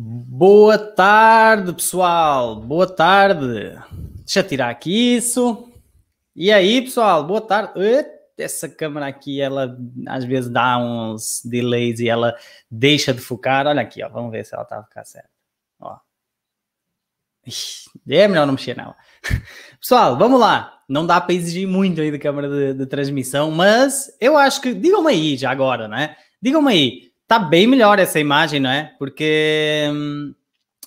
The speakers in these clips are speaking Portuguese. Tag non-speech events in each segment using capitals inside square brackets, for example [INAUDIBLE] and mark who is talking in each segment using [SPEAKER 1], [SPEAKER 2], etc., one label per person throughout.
[SPEAKER 1] Boa tarde, pessoal. Boa tarde. Deixa eu tirar aqui isso. E aí, pessoal, boa tarde. Essa câmera aqui, ela às vezes dá uns delays e ela deixa de focar. Olha aqui, ó. Vamos ver se ela tá a ficar certa. Ó. É melhor não mexer, nela. [LAUGHS] Pessoal, vamos lá. Não dá para exigir muito aí da câmera de, de transmissão, mas eu acho que. Digam-me aí já agora, né? Digam-me aí. Tá bem melhor essa imagem, não é? Porque hum,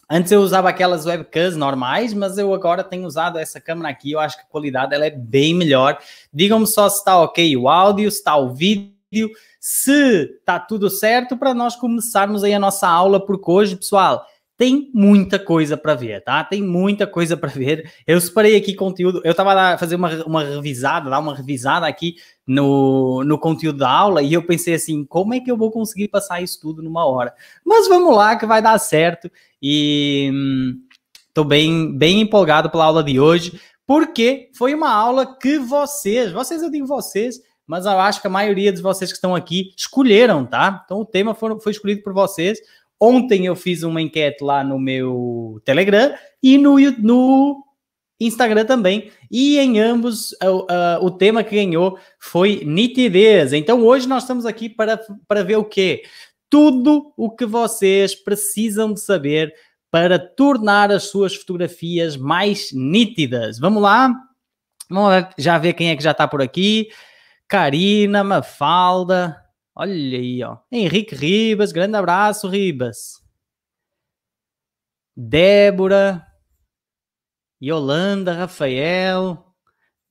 [SPEAKER 1] antes eu usava aquelas webcams normais, mas eu agora tenho usado essa câmera aqui. Eu acho que a qualidade ela é bem melhor. Digam-me só se está ok o áudio, se está o vídeo, se está tudo certo para nós começarmos aí a nossa aula, porque hoje, pessoal, tem muita coisa para ver, tá? Tem muita coisa para ver. Eu separei aqui conteúdo. Eu estava lá fazer uma, uma revisada, dar uma revisada aqui no, no conteúdo da aula e eu pensei assim, como é que eu vou conseguir passar isso tudo numa hora? Mas vamos lá que vai dar certo e estou hum, bem bem empolgado pela aula de hoje, porque foi uma aula que vocês, vocês eu digo vocês, mas eu acho que a maioria de vocês que estão aqui escolheram, tá? Então o tema foi, foi escolhido por vocês. Ontem eu fiz uma enquete lá no meu Telegram e no, no Instagram também. E em ambos uh, uh, o tema que ganhou foi nitidez. Então hoje nós estamos aqui para, para ver o quê? Tudo o que vocês precisam de saber para tornar as suas fotografias mais nítidas. Vamos lá? Vamos já ver quem é que já está por aqui. Karina, Mafalda, Olha aí, ó. Henrique Ribas, grande abraço, Ribas. Débora, Yolanda, Rafael.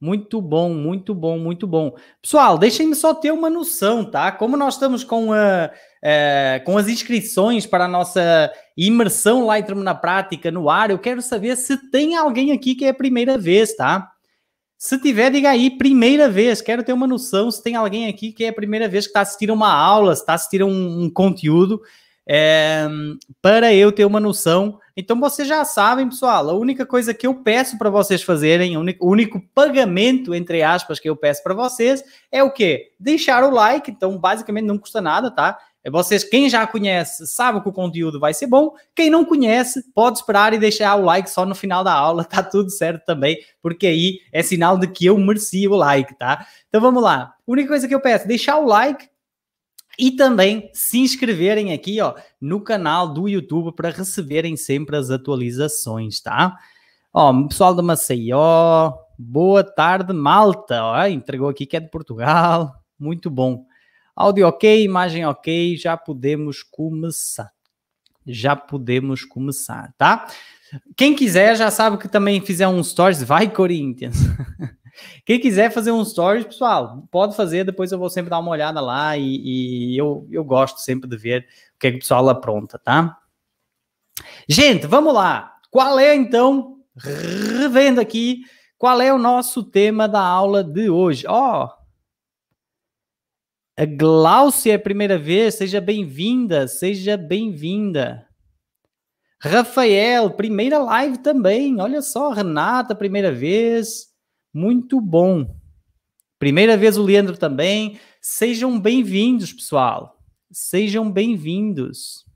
[SPEAKER 1] Muito bom, muito bom, muito bom. Pessoal, deixem-me só ter uma noção, tá? Como nós estamos com, a, a, é, com as inscrições para a nossa imersão Lightroom na prática no ar, eu quero saber se tem alguém aqui que é a primeira vez, tá? Se tiver, diga aí, primeira vez. Quero ter uma noção se tem alguém aqui que é a primeira vez que está assistindo uma aula, está assistindo um, um conteúdo, é, para eu ter uma noção. Então vocês já sabem, pessoal, a única coisa que eu peço para vocês fazerem, o único, o único, pagamento, entre aspas, que eu peço para vocês é o quê? Deixar o like. Então, basicamente, não custa nada, tá? É vocês, quem já conhece, sabe que o conteúdo vai ser bom. Quem não conhece, pode esperar e deixar o like só no final da aula, Está [LAUGHS] tudo certo também, porque aí é sinal de que eu mereci o like, tá? Então vamos lá. A única coisa que eu peço, deixar o like e também se inscreverem aqui, ó, no canal do YouTube para receberem sempre as atualizações, tá? Ó, pessoal da Maceió, boa tarde, Malta, ó, entregou aqui que é de Portugal. Muito bom. Áudio ok, imagem ok, já podemos começar. Já podemos começar, tá? Quem quiser já sabe que também fizer um stories, vai Corinthians. [LAUGHS] Quem quiser fazer um stories, pessoal, pode fazer, depois eu vou sempre dar uma olhada lá e, e eu, eu gosto sempre de ver o que, é que o pessoal apronta, tá? Gente, vamos lá. Qual é então, revendo aqui, qual é o nosso tema da aula de hoje? Ó, oh, a é, Glaucia é a primeira vez, seja bem-vinda, seja bem-vinda. Rafael, primeira live também. Olha só, Renata, primeira vez. Muito bom. Primeira vez o Leandro também. Sejam bem-vindos, pessoal. Sejam bem-vindos.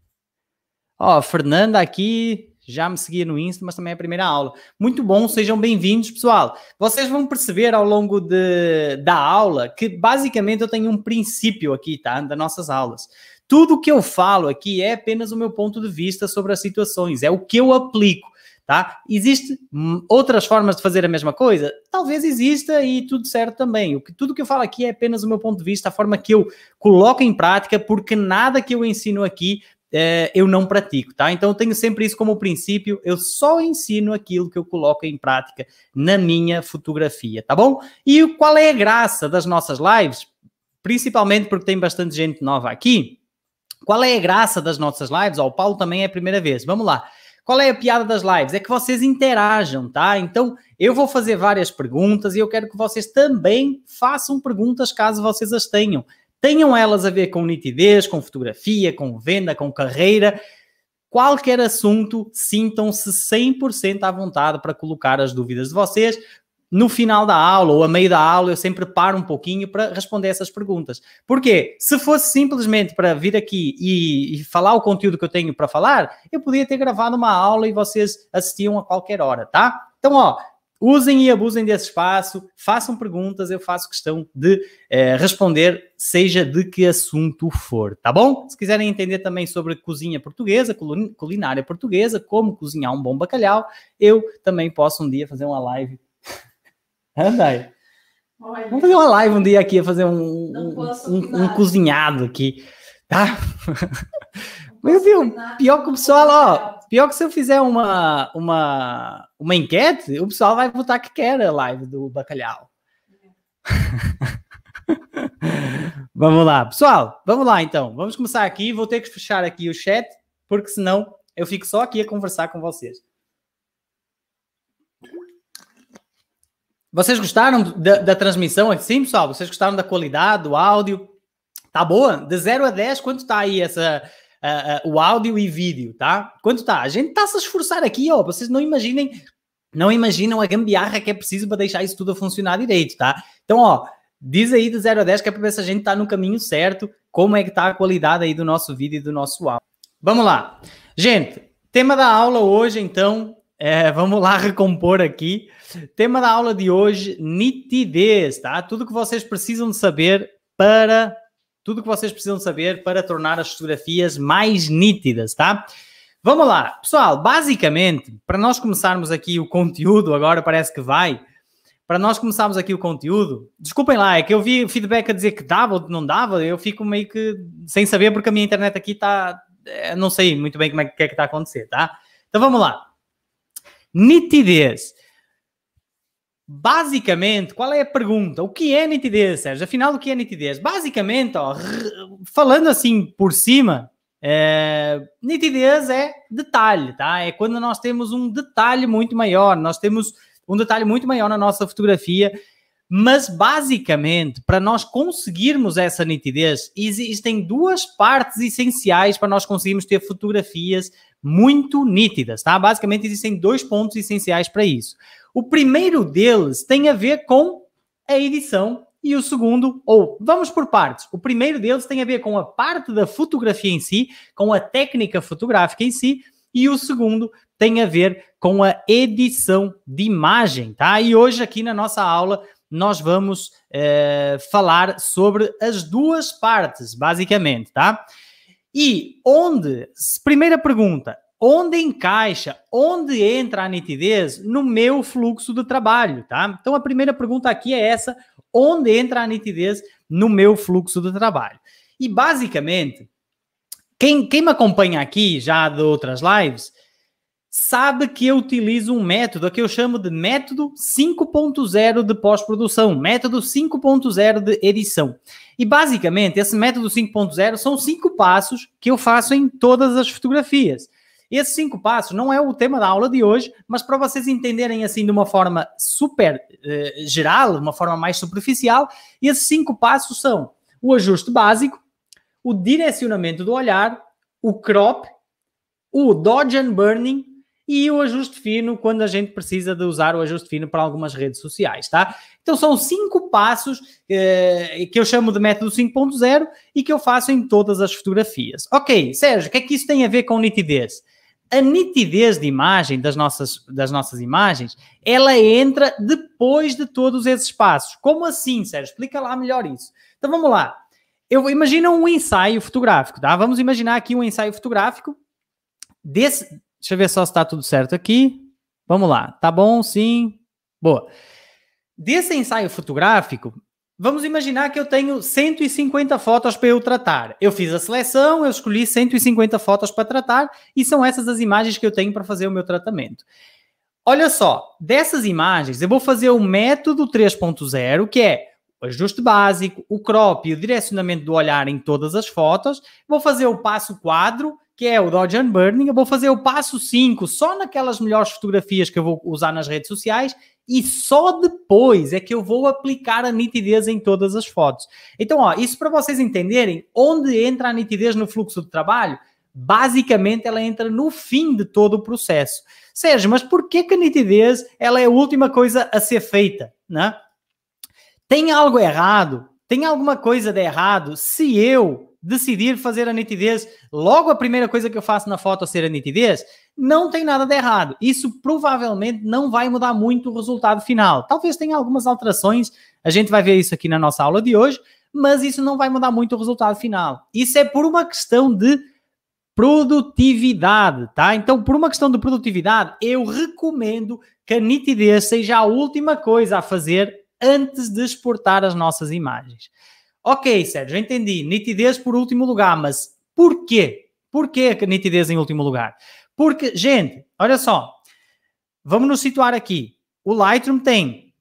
[SPEAKER 1] Ó, Fernanda aqui, já me seguia no Insta, mas também é a primeira aula. Muito bom, sejam bem-vindos, pessoal. Vocês vão perceber ao longo de, da aula que basicamente eu tenho um princípio aqui, tá? Das nossas aulas. Tudo o que eu falo aqui é apenas o meu ponto de vista sobre as situações, é o que eu aplico. Tá? Existem hum, outras formas de fazer a mesma coisa? Talvez exista e tudo certo também. O que, tudo que eu falo aqui é apenas o meu ponto de vista, a forma que eu coloco em prática, porque nada que eu ensino aqui é, eu não pratico, tá? Então eu tenho sempre isso como princípio, eu só ensino aquilo que eu coloco em prática na minha fotografia, tá bom? E qual é a graça das nossas lives? Principalmente porque tem bastante gente nova aqui. Qual é a graça das nossas lives? Ó, o Paulo também é a primeira vez. Vamos lá. Qual é a piada das lives? É que vocês interajam, tá? Então, eu vou fazer várias perguntas e eu quero que vocês também façam perguntas caso vocês as tenham tenham elas a ver com nitidez, com fotografia, com venda, com carreira, qualquer assunto, sintam-se 100% à vontade para colocar as dúvidas de vocês. No final da aula ou a meio da aula, eu sempre paro um pouquinho para responder essas perguntas. Porque se fosse simplesmente para vir aqui e, e falar o conteúdo que eu tenho para falar, eu podia ter gravado uma aula e vocês assistiam a qualquer hora, tá? Então, ó, usem e abusem desse espaço, façam perguntas, eu faço questão de eh, responder, seja de que assunto for, tá bom? Se quiserem entender também sobre cozinha portuguesa, culinária portuguesa, como cozinhar um bom bacalhau, eu também posso um dia fazer uma live. [LAUGHS] Andai. Vamos fazer uma live um dia aqui, fazer um, um, um, um cozinhado aqui, tá? [LAUGHS] Mas viu, pior que o pessoal, ó, pior que se eu fizer uma, uma, uma enquete, o pessoal vai votar que quer a live do bacalhau. [LAUGHS] vamos lá, pessoal, vamos lá então. Vamos começar aqui. Vou ter que fechar aqui o chat, porque senão eu fico só aqui a conversar com vocês. Vocês gostaram da, da transmissão assim Sim, pessoal, vocês gostaram da qualidade, do áudio? Tá boa? De 0 a 10, quanto está aí essa, uh, uh, o áudio e vídeo, tá? Quanto tá A gente está-se esforçar aqui, ó, vocês não imaginem, não imaginam a gambiarra que é preciso para deixar isso tudo a funcionar direito, tá? Então, ó, diz aí de 0 a 10 que é para ver se a gente está no caminho certo, como é que está a qualidade aí do nosso vídeo e do nosso áudio. Vamos lá. Gente, tema da aula hoje, então, é, vamos lá [LAUGHS] recompor aqui. Tema da aula de hoje, nitidez, tá? Tudo que vocês precisam de saber para tudo o que vocês precisam saber para tornar as fotografias mais nítidas, tá? Vamos lá, pessoal. Basicamente, para nós começarmos aqui o conteúdo, agora parece que vai. Para nós começarmos aqui o conteúdo, desculpem lá, é que eu vi feedback a dizer que dava ou não dava, eu fico meio que sem saber porque a minha internet aqui está. Eh, não sei muito bem como é que, é que está a acontecer, tá? Então vamos lá. Nitidez. Basicamente, qual é a pergunta? O que é nitidez, Sérgio? Afinal, o que é nitidez? Basicamente, ó, falando assim por cima, é, nitidez é detalhe, tá? É quando nós temos um detalhe muito maior, nós temos um detalhe muito maior na nossa fotografia, mas basicamente, para nós conseguirmos essa nitidez, existem duas partes essenciais para nós conseguirmos ter fotografias muito nítidas, tá? Basicamente, existem dois pontos essenciais para isso. O primeiro deles tem a ver com a edição e o segundo, ou vamos por partes. O primeiro deles tem a ver com a parte da fotografia em si, com a técnica fotográfica em si, e o segundo tem a ver com a edição de imagem, tá? E hoje aqui na nossa aula nós vamos eh, falar sobre as duas partes, basicamente, tá? E onde, primeira pergunta, onde encaixa, onde entra a nitidez no meu fluxo do trabalho, tá? Então a primeira pergunta aqui é essa: onde entra a nitidez no meu fluxo do trabalho? E basicamente, quem, quem me acompanha aqui já de outras lives sabe que eu utilizo um método que eu chamo de método 5.0 de pós-produção, método 5.0 de edição. E basicamente, esse método 5.0 são cinco passos que eu faço em todas as fotografias. Esses cinco passos não é o tema da aula de hoje, mas para vocês entenderem assim de uma forma super eh, geral, de uma forma mais superficial, esses cinco passos são o ajuste básico, o direcionamento do olhar, o crop, o dodge and burning e o ajuste fino quando a gente precisa de usar o ajuste fino para algumas redes sociais, tá? Então são cinco passos eh, que eu chamo de método 5.0 e que eu faço em todas as fotografias. Ok, Sérgio, o que é que isso tem a ver com nitidez? a nitidez de imagem das nossas, das nossas imagens, ela entra depois de todos esses passos. Como assim, Sérgio? Explica lá melhor isso. Então vamos lá. Eu imagino um ensaio fotográfico, tá? Vamos imaginar aqui um ensaio fotográfico desse. Deixa eu ver só se está tudo certo aqui. Vamos lá. Tá bom? Sim. Boa. Desse ensaio fotográfico, Vamos imaginar que eu tenho 150 fotos para eu tratar. Eu fiz a seleção, eu escolhi 150 fotos para tratar e são essas as imagens que eu tenho para fazer o meu tratamento. Olha só, dessas imagens eu vou fazer o método 3.0, que é o ajuste básico, o crop e o direcionamento do olhar em todas as fotos. Vou fazer o passo quadro, que é o Dodge and Burning. Eu vou fazer o passo 5 só naquelas melhores fotografias que eu vou usar nas redes sociais e só depois é que eu vou aplicar a nitidez em todas as fotos. Então, ó, isso para vocês entenderem onde entra a nitidez no fluxo de trabalho, basicamente ela entra no fim de todo o processo. Sérgio, mas por que, que a nitidez ela é a última coisa a ser feita? Né? Tem algo errado? Tem alguma coisa de errado se eu decidir fazer a nitidez, logo a primeira coisa que eu faço na foto ser a nitidez, não tem nada de errado. Isso provavelmente não vai mudar muito o resultado final. Talvez tenha algumas alterações, a gente vai ver isso aqui na nossa aula de hoje, mas isso não vai mudar muito o resultado final. Isso é por uma questão de produtividade, tá? Então, por uma questão de produtividade, eu recomendo que a nitidez seja a última coisa a fazer antes de exportar as nossas imagens. Ok, Sérgio, entendi. Nitidez por último lugar, mas porquê? Porquê que nitidez em último lugar? Porque, gente, olha só, vamos nos situar aqui. O Lightroom tem,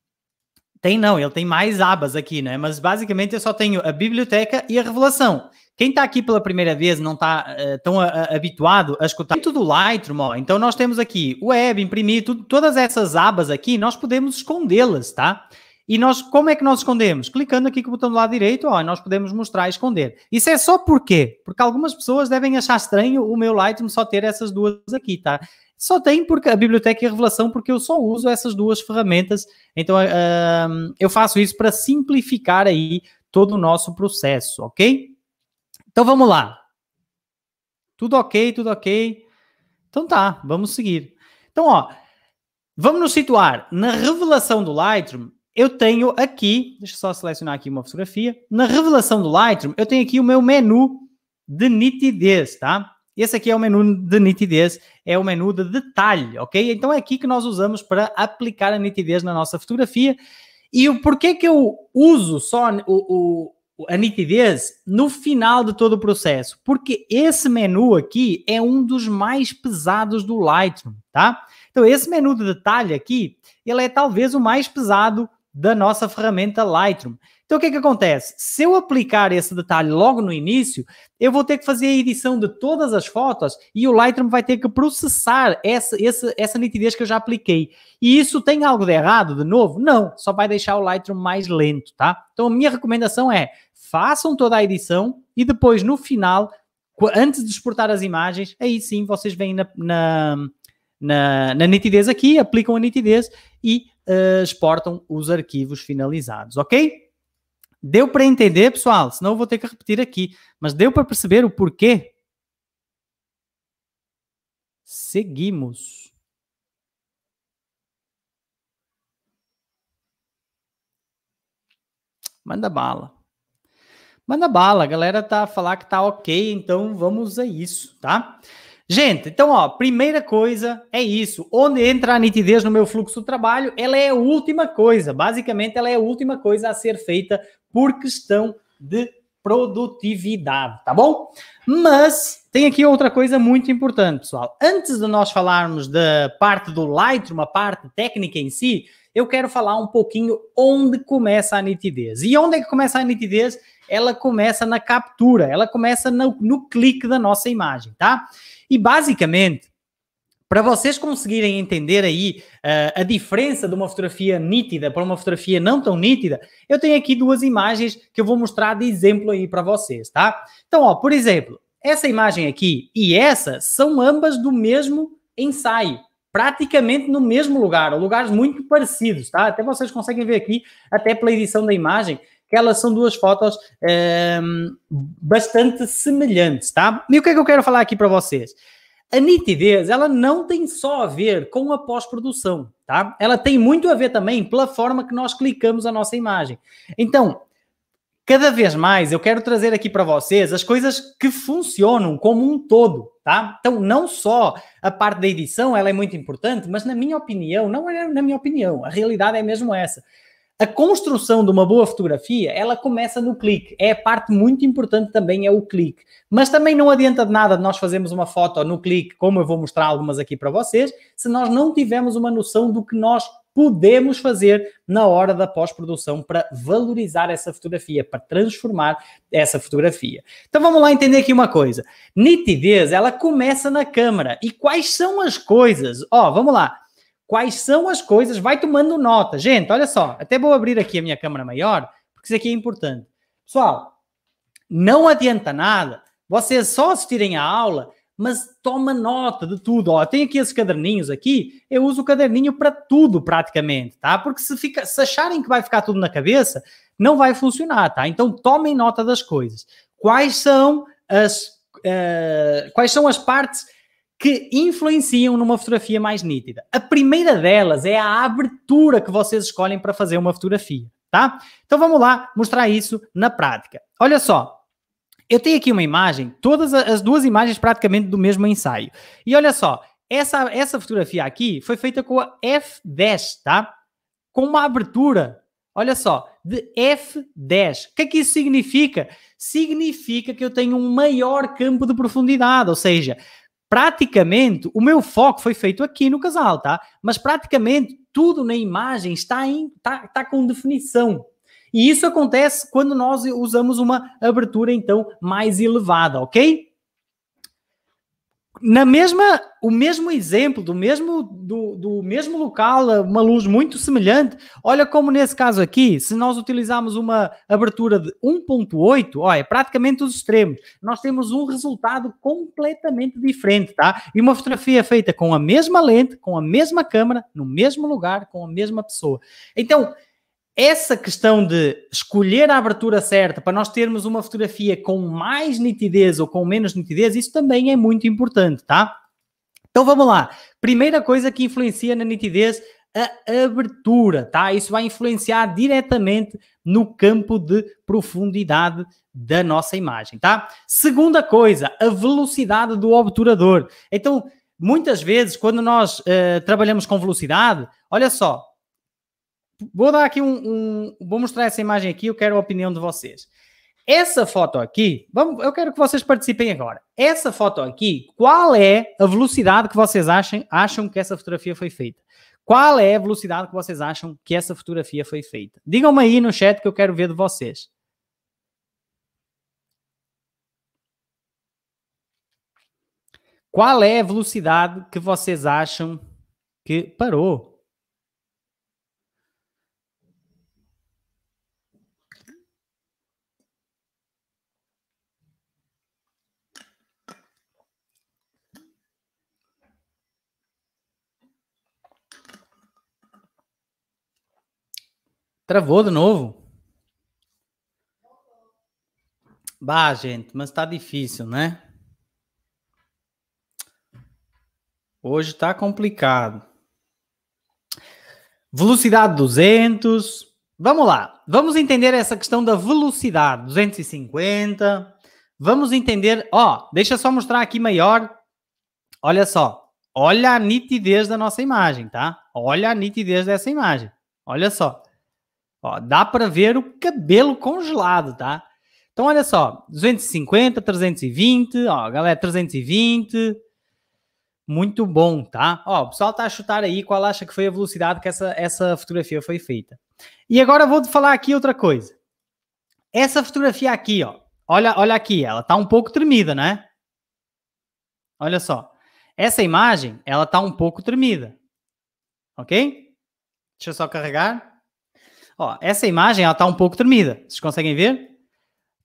[SPEAKER 1] tem não, ele tem mais abas aqui, né? Mas basicamente eu só tenho a biblioteca e a revelação. Quem está aqui pela primeira vez não está uh, eh, tão eh, eh, habituado a escutar tudo do Lightroom, ó. então nós temos aqui web, imprimir, tudo, todas essas abas aqui, nós podemos escondê-las, tá? E nós, como é que nós escondemos? Clicando aqui com o botão do lado direito, ó, nós podemos mostrar e esconder. Isso é só porque, porque algumas pessoas devem achar estranho o meu Lightroom só ter essas duas aqui, tá? Só tem porque a biblioteca e a revelação, porque eu só uso essas duas ferramentas. Então, uh, eu faço isso para simplificar aí todo o nosso processo, ok? Então, vamos lá. Tudo ok, tudo ok. Então tá, vamos seguir. Então, ó, vamos nos situar na revelação do Lightroom eu tenho aqui, deixa eu só selecionar aqui uma fotografia, na revelação do Lightroom, eu tenho aqui o meu menu de nitidez, tá? Esse aqui é o menu de nitidez, é o menu de detalhe, ok? Então é aqui que nós usamos para aplicar a nitidez na nossa fotografia. E o porquê que eu uso só o, o, a nitidez no final de todo o processo? Porque esse menu aqui é um dos mais pesados do Lightroom, tá? Então esse menu de detalhe aqui, ele é talvez o mais pesado da nossa ferramenta Lightroom. Então, o que é que acontece? Se eu aplicar esse detalhe logo no início, eu vou ter que fazer a edição de todas as fotos e o Lightroom vai ter que processar essa, essa, essa nitidez que eu já apliquei. E isso tem algo de errado, de novo? Não, só vai deixar o Lightroom mais lento, tá? Então, a minha recomendação é, façam toda a edição e depois, no final, antes de exportar as imagens, aí sim vocês vêm na, na, na, na nitidez aqui, aplicam a nitidez e uh, exportam os arquivos finalizados, ok? Deu para entender, pessoal? Senão eu vou ter que repetir aqui. Mas deu para perceber o porquê? Seguimos. Manda bala. Manda bala, a galera tá a falar que tá ok, então vamos a isso, tá? Gente, então, ó, primeira coisa é isso. Onde entra a nitidez no meu fluxo de trabalho, ela é a última coisa. Basicamente, ela é a última coisa a ser feita por questão de produtividade, tá bom? Mas tem aqui outra coisa muito importante, pessoal. Antes de nós falarmos da parte do Lightroom, a parte técnica em si, eu quero falar um pouquinho onde começa a nitidez. E onde é que começa a nitidez? Ela começa na captura, ela começa no, no clique da nossa imagem, tá? E basicamente, para vocês conseguirem entender aí uh, a diferença de uma fotografia nítida para uma fotografia não tão nítida, eu tenho aqui duas imagens que eu vou mostrar de exemplo aí para vocês, tá? Então, ó, por exemplo, essa imagem aqui e essa são ambas do mesmo ensaio, praticamente no mesmo lugar, ou lugares muito parecidos, tá? Até vocês conseguem ver aqui, até pela edição da imagem, que elas são duas fotos ehm, bastante semelhantes, tá? E o que é que eu quero falar aqui para vocês? A nitidez, ela não tem só a ver com a pós-produção, tá? Ela tem muito a ver também pela forma que nós clicamos a nossa imagem. Então, cada vez mais eu quero trazer aqui para vocês as coisas que funcionam como um todo, tá? Então, não só a parte da edição, ela é muito importante, mas na minha opinião, não é na minha opinião, a realidade é mesmo essa a construção de uma boa fotografia, ela começa no clique. É a parte muito importante também, é o clique. Mas também não adianta de nada nós fazermos uma foto no clique, como eu vou mostrar algumas aqui para vocês, se nós não tivermos uma noção do que nós podemos fazer na hora da pós-produção para valorizar essa fotografia, para transformar essa fotografia. Então vamos lá entender aqui uma coisa. Nitidez, ela começa na câmera. E quais são as coisas? Ó, oh, vamos lá. Quais são as coisas? Vai tomando nota. Gente, olha só, até vou abrir aqui a minha câmera maior, porque isso aqui é importante. Pessoal, não adianta nada vocês só assistirem a aula, mas toma nota de tudo. Ó, tem aqui esses caderninhos aqui, eu uso o caderninho para tudo praticamente, tá? Porque se, fica, se acharem que vai ficar tudo na cabeça, não vai funcionar, tá? Então tomem nota das coisas. Quais são as, uh, quais são as partes que influenciam numa fotografia mais nítida. A primeira delas é a abertura que vocês escolhem para fazer uma fotografia, tá? Então vamos lá mostrar isso na prática. Olha só, eu tenho aqui uma imagem, todas as duas imagens praticamente do mesmo ensaio. E olha só, essa, essa fotografia aqui foi feita com a F10, tá? Com uma abertura olha só, de F10. O que é que isso significa? Significa que eu tenho um maior campo de profundidade, ou seja, praticamente o meu foco foi feito aqui no casal, tá? Mas praticamente tudo na imagem está, em, está, está com definição. E isso acontece quando nós usamos uma abertura então mais elevada, ok? na mesma, o mesmo exemplo, do mesmo, do, do mesmo local, uma luz muito semelhante. Olha como nesse caso aqui, se nós utilizarmos uma abertura de 1.8, olha, é praticamente os extremos, nós temos um resultado completamente diferente, tá? E uma fotografia feita com a mesma lente, com a mesma câmera, no mesmo lugar, com a mesma pessoa. Então, essa questão de escolher a abertura certa para nós termos uma fotografia com mais nitidez ou com menos nitidez, isso também é muito importante, tá? Então vamos lá. Primeira coisa que influencia na nitidez, a abertura, tá? Isso vai influenciar diretamente no campo de profundidade da nossa imagem, tá? Segunda coisa, a velocidade do obturador. Então, muitas vezes, quando nós uh, trabalhamos com velocidade, olha só, vou dar aqui um, um, Vou mostrar essa imagem aqui, eu quero a opinião de vocês. Essa foto aqui, vamos, eu quero que vocês participem agora. Essa foto aqui, qual é a velocidade que vocês acham, acham que essa fotografia foi feita? Qual é a velocidade que vocês acham que essa fotografia foi feita? Digam-me aí no chat que eu quero ver de vocês. Qual é a velocidade que vocês acham que parou? Travou de novo? Bah, gente, mas tá difícil, né? Hoje tá complicado. Velocidade 200. Vamos lá. Vamos entender essa questão da velocidade. 250. Vamos entender. Ó, oh, deixa só mostrar aqui maior. Olha só. Olha a nitidez da nossa imagem, tá? Olha a nitidez dessa imagem. Olha só. Ó, dá para ver o cabelo congelado, tá? Então, olha só, 250, 320, ó, galera, 320. Muito bom, tá? Ó, o pessoal tá a chutar aí qual acha que foi a velocidade que essa, essa fotografia foi feita. E agora vou te falar aqui outra coisa. Essa fotografia aqui, ó, olha, olha aqui, ela tá um pouco tremida, né? Olha só. Essa imagem, ela tá um pouco tremida. OK? Deixa eu só carregar. Ó, essa imagem está um pouco tremida. Vocês conseguem ver?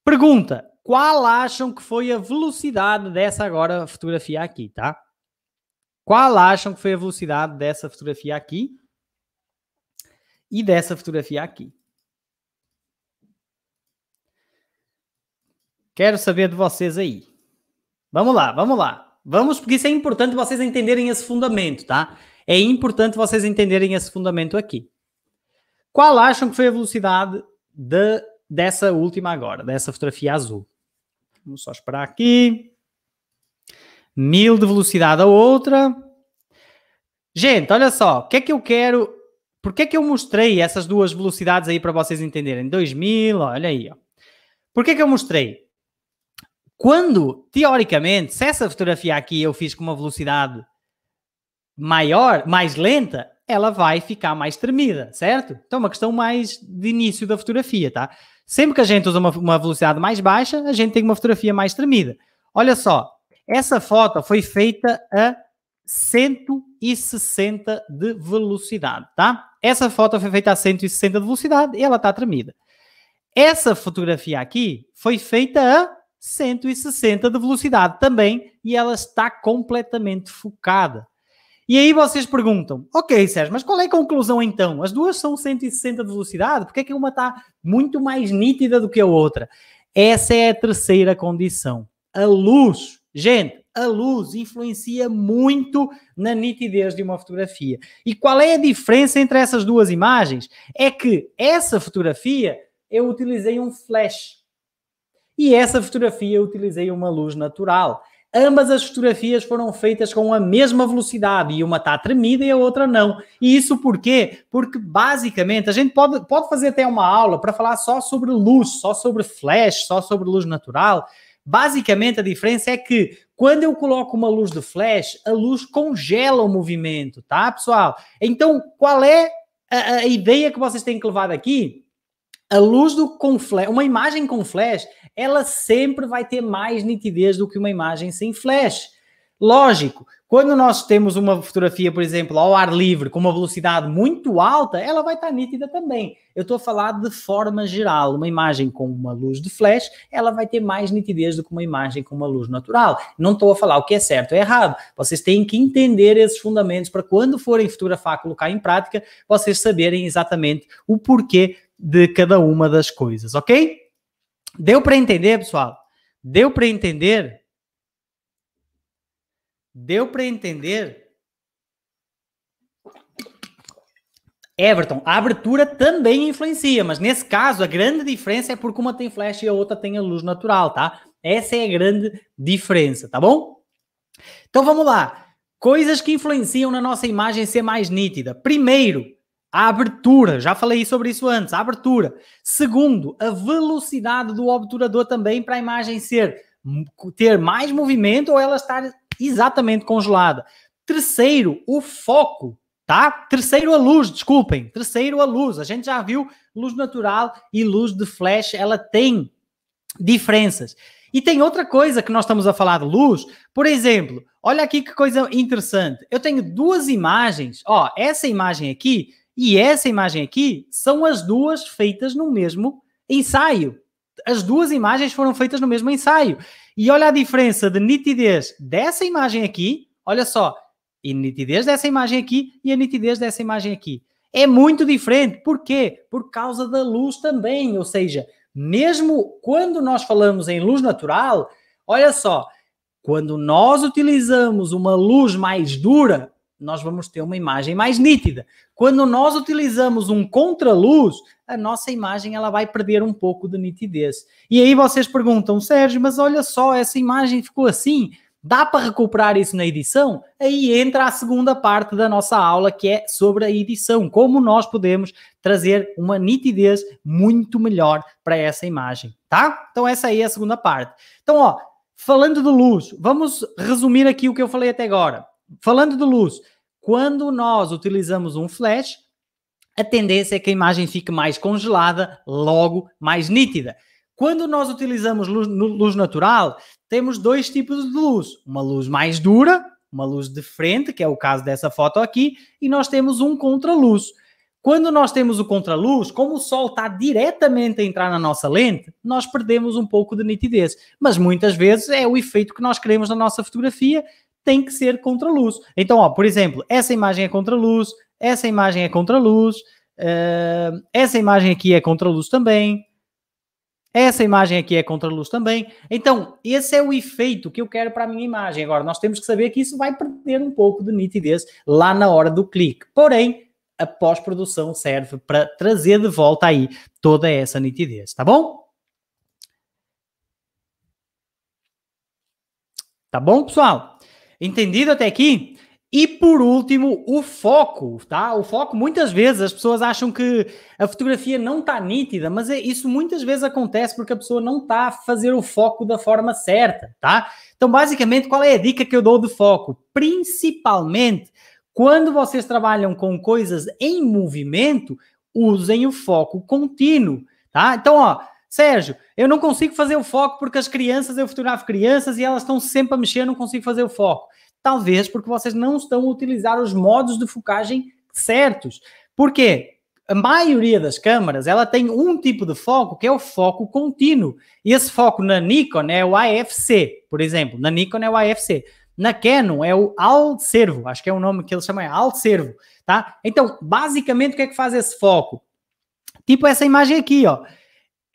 [SPEAKER 1] Pergunta: qual acham que foi a velocidade dessa agora fotografia aqui, tá? Qual acham que foi a velocidade dessa fotografia aqui e dessa fotografia aqui? Quero saber de vocês aí. Vamos lá, vamos lá. Vamos, porque isso é importante vocês entenderem esse fundamento, tá? É importante vocês entenderem esse fundamento aqui. Qual acham que foi a velocidade de, dessa última agora, dessa fotografia azul? Vamos só esperar aqui. 1000 de velocidade a outra. Gente, olha só, o que é que eu quero... que é que eu mostrei essas duas velocidades aí para vocês entenderem? 2000, olha aí. Por que é que eu mostrei? Quando, teoricamente, se essa fotografia aqui eu fiz com uma velocidade maior, mais lenta, ela vai ficar mais tremida, certo? Então, é uma questão mais de início da fotografia, tá? Sempre que a gente usa uma, uma velocidade mais baixa, a gente tem uma fotografia mais tremida. Olha só, essa foto foi feita a 160 de velocidade, tá? Essa foto foi feita a 160 de velocidade e ela está tremida. Essa fotografia aqui foi feita a 160 de velocidade também e ela está completamente focada. E aí vocês perguntam, ok, Sérgio, mas qual é a conclusão então? As duas são 160 de velocidade, porque é que uma está muito mais nítida do que a outra? Essa é a terceira condição. A luz. Gente, a luz influencia muito na nitidez de uma fotografia. E qual é a diferença entre essas duas imagens? É que essa fotografia eu utilizei um flash e essa fotografia eu utilizei uma luz natural ambas as fotografias foram feitas com a mesma velocidade e uma está tremida e a outra não. E isso porquê? Porque basicamente a gente pode, pode fazer até uma aula para falar só sobre luz, só sobre flash, só sobre luz natural. Basicamente a diferença é que quando eu coloco uma luz de flash, a luz congela o movimento, tá, pessoal? Então, qual é a, a ideia que vocês têm que levar daqui? A luz do com flash, uma imagem com flash ela sempre vai ter mais nitidez do que uma imagem sem flash. Lógico, quando nós temos uma fotografia, por exemplo, ao ar livre, com uma velocidade muito alta, ela vai estar nítida também. Eu estou a falar de forma geral. Uma imagem com uma luz de flash, ela vai ter mais nitidez do que uma imagem com uma luz natural. Não estou a falar o que é certo ou errado. Vocês têm que entender esses fundamentos para quando forem fotografar, colocar em prática, vocês saberem exatamente o porquê de cada uma das coisas, ok? Deu para entender, pessoal? Deu para entender? Deu para entender? Everton, a abertura também influencia, mas nesse caso a grande diferença é porque uma tem flash e a outra tem a luz natural, tá? Essa é a grande diferença, tá bom? Então vamos lá. Coisas que influenciam na nossa imagem ser mais nítida. Primeiro, a abertura, já falei sobre isso antes, a abertura. Segundo, a velocidade do obturador também para a imagem ser ter mais movimento ou ela estar exatamente congelada. Terceiro, o foco, tá? Terceiro, a luz, desculpem. Terceiro, a luz. A gente já viu luz natural e luz de flash, ela tem diferenças. E tem outra coisa que nós estamos a falar de luz, por exemplo, olha aqui que coisa interessante. Eu tenho duas imagens, ó, essa imagem aqui e essa imagem aqui são as duas feitas no mesmo ensaio. As duas imagens foram feitas no mesmo ensaio. E olha a diferença de nitidez dessa imagem aqui, olha só, e nitidez dessa imagem aqui e a nitidez dessa imagem aqui. É muito diferente. Por quê? Por causa da luz também. Ou seja, mesmo quando nós falamos em luz natural, olha só, quando nós utilizamos uma luz mais dura, nós vamos ter uma imagem mais nítida. Quando nós utilizamos um contraluz, a nossa imagem ela vai perder um pouco de nitidez. E aí vocês perguntam, Sérgio, mas olha só, essa imagem ficou assim, dá para recuperar isso na edição? Aí entra a segunda parte da nossa aula, que é sobre a edição, como nós podemos trazer uma nitidez muito melhor para essa imagem, tá? Então essa aí é a segunda parte. Então, ó, falando de luz, vamos resumir aqui o que eu falei até agora falando de luz, quando nós utilizamos um flash, a tendência é que a imagem fique mais congelada, logo mais nítida. Quando nós utilizamos luz, luz, natural, temos dois tipos de luz: uma luz mais dura, uma luz de frente, que é o caso dessa foto aqui, e nós temos um contraluz. Quando nós temos o contraluz, como o sol está diretamente a entrar na nossa lente, nós perdemos um pouco de nitidez. Mas muitas vezes é o efeito que nós queremos na nossa fotografia, tem que ser contra luz. Então, ó, por exemplo, essa imagem é contra luz, essa imagem é contra luz, uh, essa imagem aqui é contra luz também, essa imagem aqui é contra luz também. Então, esse é o efeito que eu quero para a minha imagem. Agora, nós temos que saber que isso vai perder um pouco de nitidez lá na hora do clique. Porém, a pós-produção serve para trazer de volta aí toda essa nitidez, tá bom? Tá bom, pessoal? Entendido até aqui? E por último, o foco, tá? O foco, muitas vezes as pessoas acham que a fotografia não está nítida, mas é, isso muitas vezes acontece porque a pessoa não está a fazer o foco da forma certa, tá? Então, basicamente, qual é a dica que eu dou de foco? Principalmente quando vocês trabalham com coisas em movimento, usem o foco contínuo, tá? Então, ó, Sérgio, eu não consigo fazer o foco porque as crianças, eu fotografo crianças e elas estão sempre a mexer, eu não consigo fazer o foco. Talvez porque vocês não estão a utilizar os modos de focagem certos. Por quê? A maioria das câmaras, ela tem um tipo de foco, que é o foco contínuo. E esse foco na Nikon é o AFC, por exemplo. Na Nikon é o AFC. Na Canon é o alt-servo, acho que é o nome que eles chamam, é alt-servo, tá? Então, basicamente, o que é que faz esse foco? Tipo essa imagem aqui, ó.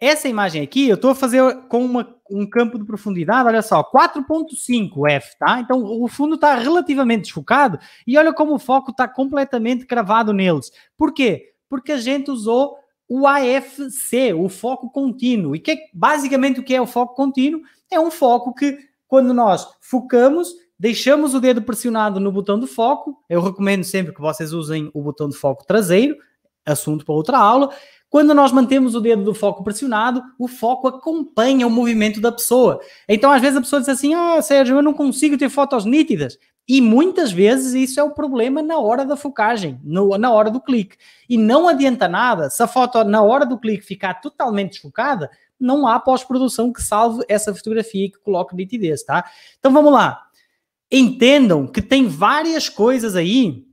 [SPEAKER 1] Essa imagem aqui, eu estou a fazer com uma, um campo de profundidade, olha só, 4.5 F, tá? Então o fundo está relativamente desfocado e olha como o foco está completamente cravado neles. Por quê? Porque a gente usou o AFC, o foco contínuo. E que é, basicamente o que é o foco contínuo? É um foco que quando nós focamos, deixamos o dedo pressionado no botão de foco. Eu recomendo sempre que vocês usem o botão de foco traseiro, assunto para outra aula. Quando nós mantemos o dedo do foco pressionado, o foco acompanha o movimento da pessoa. Então, às vezes, a pessoa diz assim: Ah, Sérgio, eu não consigo ter fotos nítidas. E muitas vezes isso é o problema na hora da focagem, no, na hora do clique. E não adianta nada se a foto na hora do clique ficar totalmente desfocada, não há pós-produção que salve essa fotografia e que coloque nitidez, tá? Então vamos lá. Entendam que tem várias coisas aí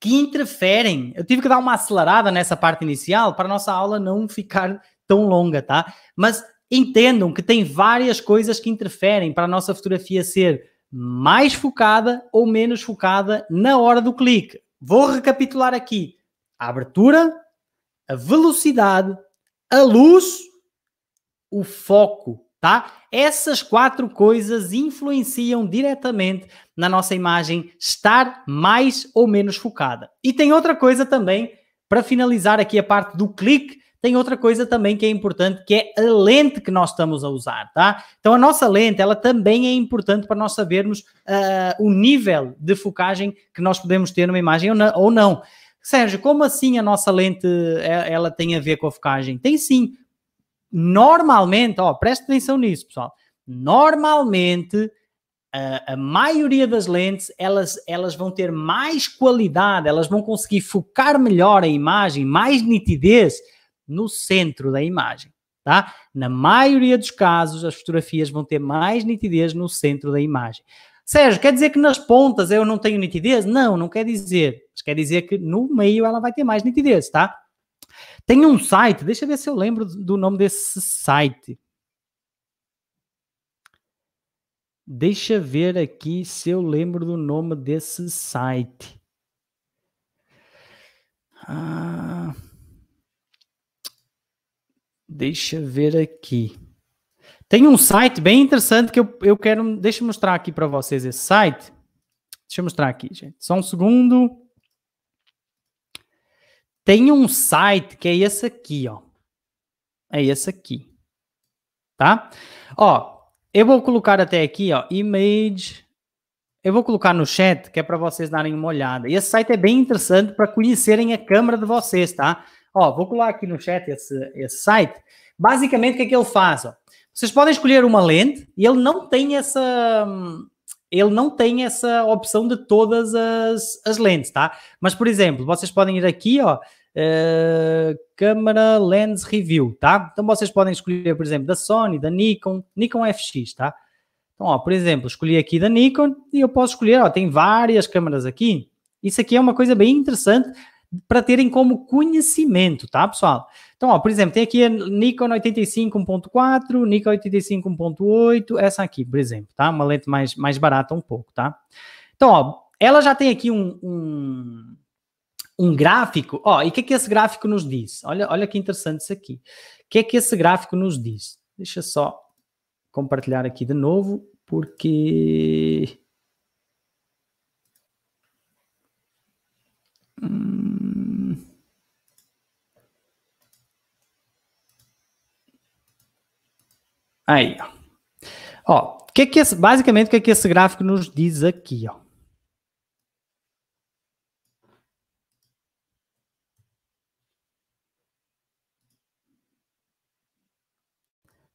[SPEAKER 1] que interferem. Eu tive que dar uma acelerada nessa parte inicial para a nossa aula não ficar tão longa, tá? Mas entendam que tem várias coisas que interferem para a nossa fotografia ser mais focada ou menos focada na hora do clique. Vou recapitular aqui: a abertura, a velocidade, a luz, o foco tá? Essas quatro coisas influenciam diretamente na nossa imagem estar mais ou menos focada. E tem outra coisa também, para finalizar aqui a parte do clique, tem outra coisa também que é importante, que é a lente que nós estamos a usar, tá? Então a nossa lente, ela também é importante para nós sabermos uh, o nível de focagem que nós podemos ter numa imagem ou não. Sérgio, como assim a nossa lente eh, ela tem a ver com a focagem? Tem sim, normalmente, ó, preste atenção nisso, pessoal. Normalmente, a, a, maioria das lentes, elas, elas vão ter mais qualidade, elas vão conseguir focar melhor a imagem, mais nitidez no centro da imagem, tá? Na maioria dos casos, as fotografias vão ter mais nitidez no centro da imagem. Sérgio, quer dizer que nas pontas eu não tenho nitidez? Não, não quer dizer. Mas quer dizer que no meio ela vai ter mais nitidez, tá? Tem um site, deixa eu ver se eu lembro do nome desse site. Deixa eu ver aqui se eu lembro do nome desse site. Ah, deixa eu ver aqui. Tem um site bem interessante que eu, eu quero. Deixa eu mostrar aqui para vocês esse site. Deixa eu mostrar aqui, gente. Só um segundo. Tem um site que é esse aqui, ó. É esse aqui. Tá? Ó, eu vou colocar até aqui, ó, image. Eu vou colocar no chat, que é para vocês darem uma olhada. E esse site é bem interessante para conhecerem a câmera de vocês, tá? Ó, vou colar aqui no chat esse, esse site. Basicamente, o que é que ele faz? Ó? Vocês podem escolher uma lente e ele não tem essa. Ele não tem essa opção de todas as, as lentes, tá? Mas, por exemplo, vocês podem ir aqui, ó, Uh, câmara Lens Review, tá? Então vocês podem escolher, por exemplo, da Sony, da Nikon, Nikon FX, tá? Então, ó, por exemplo, escolhi aqui da Nikon e eu posso escolher, ó, tem várias câmaras aqui. Isso aqui é uma coisa bem interessante para terem como conhecimento, tá, pessoal? Então, ó, por exemplo, tem aqui a Nikon 85 1.4, Nikon 85 1.8, essa aqui, por exemplo, tá? Uma lente mais, mais barata um pouco, tá? Então, ó, ela já tem aqui um, um um gráfico. Ó, oh, e o que é que esse gráfico nos diz? Olha, olha que interessante isso aqui. O que é que esse gráfico nos diz? Deixa só compartilhar aqui de novo, porque. Hum. Aí, ó. Ó, que é que esse, basicamente, o que é que esse gráfico nos diz aqui, ó?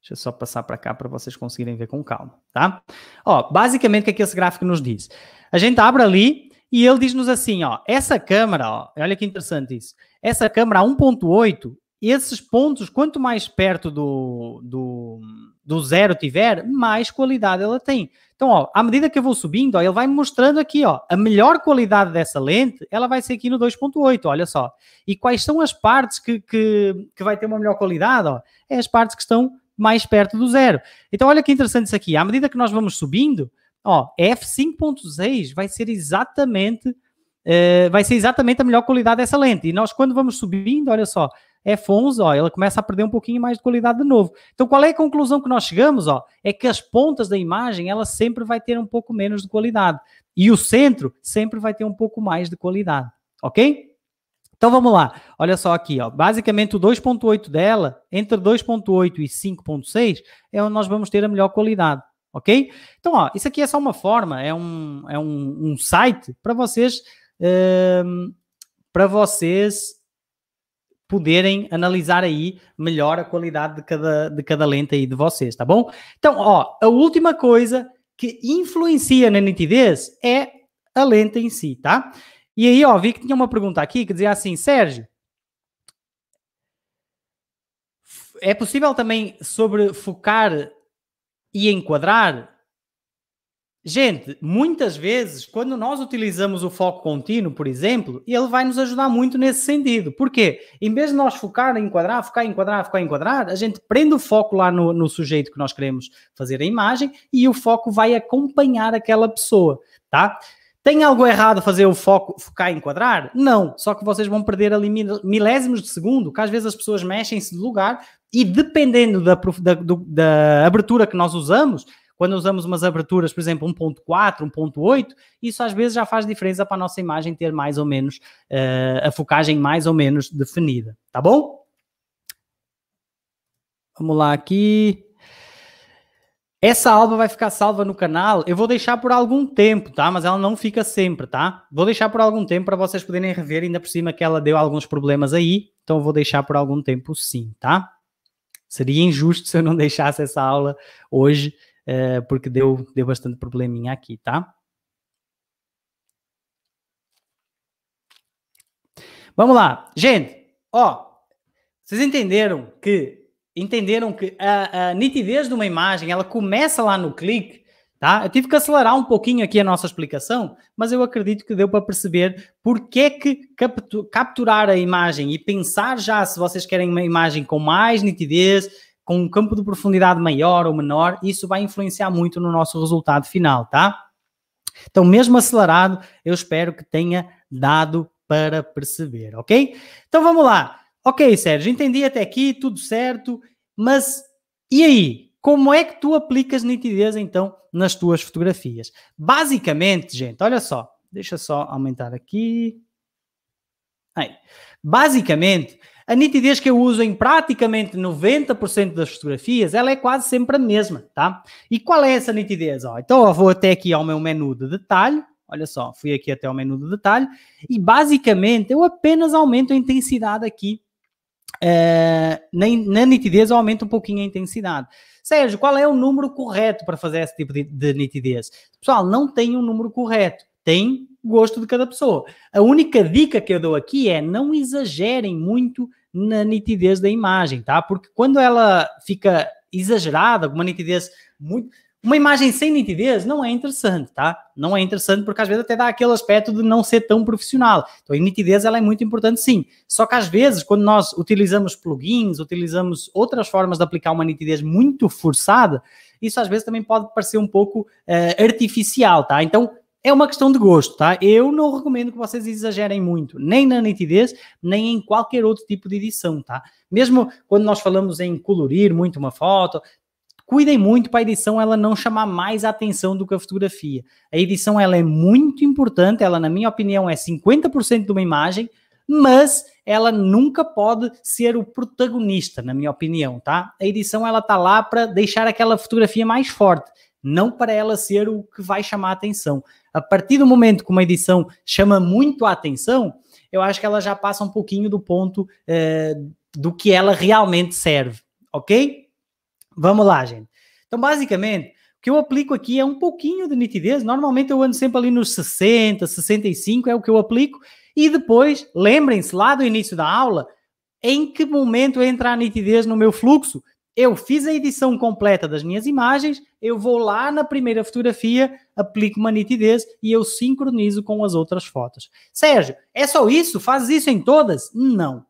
[SPEAKER 1] Deixa eu só passar para cá para vocês conseguirem ver com calma, tá? Ó, basicamente o que é que esse gráfico nos diz? A gente abre ali e ele diz-nos assim, ó, essa câmara, ó, olha que interessante isso. Essa câmara 1.8, esses pontos, quanto mais perto do, do, do zero tiver, mais qualidade ela tem. Então, ó, à medida que eu vou subindo, ó, ele vai me mostrando aqui, ó, a melhor qualidade dessa lente, ela vai ser aqui no 2.8, olha só. E quais são as partes que, que, que vai ter uma melhor qualidade? Ó? É as partes que estão mais perto do zero. Então, olha que interessante isso aqui. À medida que nós vamos subindo, ó, f5.6 vai ser exatamente uh, vai ser exatamente a melhor qualidade dessa lente. E nós, quando vamos subindo, olha só, f11, ó, ela começa a perder um pouquinho mais de qualidade de novo. Então, qual é a conclusão que nós chegamos? Ó? É que as pontas da imagem, ela sempre vai ter um pouco menos de qualidade. E o centro sempre vai ter um pouco mais de qualidade. Ok? Então vamos lá, olha só aqui, ó. basicamente o 2.8 dela, entre 2.8 e 5.6, é onde nós vamos ter a melhor qualidade, ok? Então, ó, isso aqui é só uma forma, é um, é um, um site para vocês, um, para vocês poderem analisar aí melhor a qualidade de cada, de cada lente aí de vocês, tá bom? Então, ó, a última coisa que influencia na nitidez é a lente em si, tá? E aí, ó, vi que tinha uma pergunta aqui que dizia assim, Sérgio, é possível também sobre focar e enquadrar? Gente, muitas vezes, quando nós utilizamos o foco contínuo, por exemplo, ele vai nos ajudar muito nesse sentido. Porque, em vez de nós focar em enquadrar, focar em enquadrar, focar em enquadrar, a gente prende o foco lá no, no sujeito que nós queremos fazer a imagem e o foco vai acompanhar aquela pessoa, tá? Tem algo errado fazer o foco, focar em quadrar? Não, só que vocês vão perder ali milésimos de segundo, que às vezes as pessoas mexem-se de lugar e dependendo da, da, da abertura que nós usamos, quando usamos umas aberturas, por exemplo, 1.4, 1.8, isso às vezes já faz diferença para a nossa imagem ter mais ou menos uh, a focagem mais ou menos definida, tá bom? Vamos lá aqui. Essa alba vai ficar salva no canal. Eu vou deixar por algum tempo, tá? Mas ela não fica sempre, tá? Vou deixar por algum tempo para vocês poderem rever, ainda por cima que ela deu alguns problemas aí. Então vou deixar por algum tempo sim, tá? Seria injusto [LAUGHS] se eu não deixasse essa aula hoje, eh, porque deu, deu bastante probleminha aqui, tá? Vamos lá. Gente, ó, vocês entenderam que entenderam que a, a, nitidez de uma imagem ela começa lá no clique, tá? Eu tive que acelerar um pouquinho aqui a nossa explicação, mas eu acredito que deu para perceber porque é que capturar a imagem e pensar já se vocês querem uma imagem com mais nitidez, com um campo de profundidade maior ou menor, isso vai influenciar muito no nosso resultado final, tá? Então, mesmo acelerado, eu espero que tenha dado para perceber, ok? Então vamos lá. Ok, Sérgio, entendi até aqui, tudo certo, mas e aí? Como é que tu aplicas nitidez então nas tuas fotografias? Basicamente, gente, olha só, deixa só aumentar aqui. Aí. Basicamente, a nitidez que eu uso em praticamente 90% das fotografias, ela é quase sempre a mesma, tá? E qual é essa nitidez? Ó, então eu vou até aqui ao meu menu de detalhe, olha só, fui aqui até ao menu de detalhe, e basicamente eu apenas aumento a intensidade aqui é, na, na, nitidez aumenta um pouquinho a intensidade. Sérgio, qual é o número correto para fazer esse tipo de, de nitidez? Pessoal, não tem um número correto, tem gosto de cada pessoa. A única dica que eu dou aqui é não exagerem muito na nitidez da imagem, tá? Porque quando ela fica exagerada, alguma nitidez muito. Uma imagem sem nitidez não é interessante, tá? Não é interessante porque às vezes até dá aquele aspecto de não ser tão profissional. Então a nitidez ela é muito importante sim. Só que às vezes quando nós utilizamos plugins, utilizamos outras formas de aplicar uma nitidez muito forçada, isso às vezes também pode parecer um pouco uh, artificial, tá? Então é uma questão de gosto, tá? Eu não recomendo que vocês exagerem muito, nem na nitidez, nem em qualquer outro tipo de edição, tá? Mesmo quando nós falamos em colorir muito uma foto, cuidem muito para a edição ela não chamar mais a atenção do que a fotografia. A edição ela é muito importante, ela na minha opinião é 50% de uma imagem, mas ela nunca pode ser o protagonista, na minha opinião, tá? A edição ela está lá para deixar aquela fotografia mais forte, não para ela ser o que vai chamar a atenção. A partir do momento que uma edição chama muito a atenção, eu acho que ela já passa um pouquinho do ponto eh, do que ela realmente serve, ok? Vamos lá, gente. Então, basicamente, o que eu aplico aqui é um pouquinho de nitidez. Normalmente eu ando sempre ali nos 60, 65 é o que eu aplico. E depois, lembrem-se lá do início da aula, em que momento entra a nitidez no meu fluxo? Eu fiz a edição completa das minhas imagens, eu vou lá na primeira fotografia, aplico uma nitidez e eu sincronizo com as outras fotos. Sérgio, é só isso? Faz isso em todas? Não.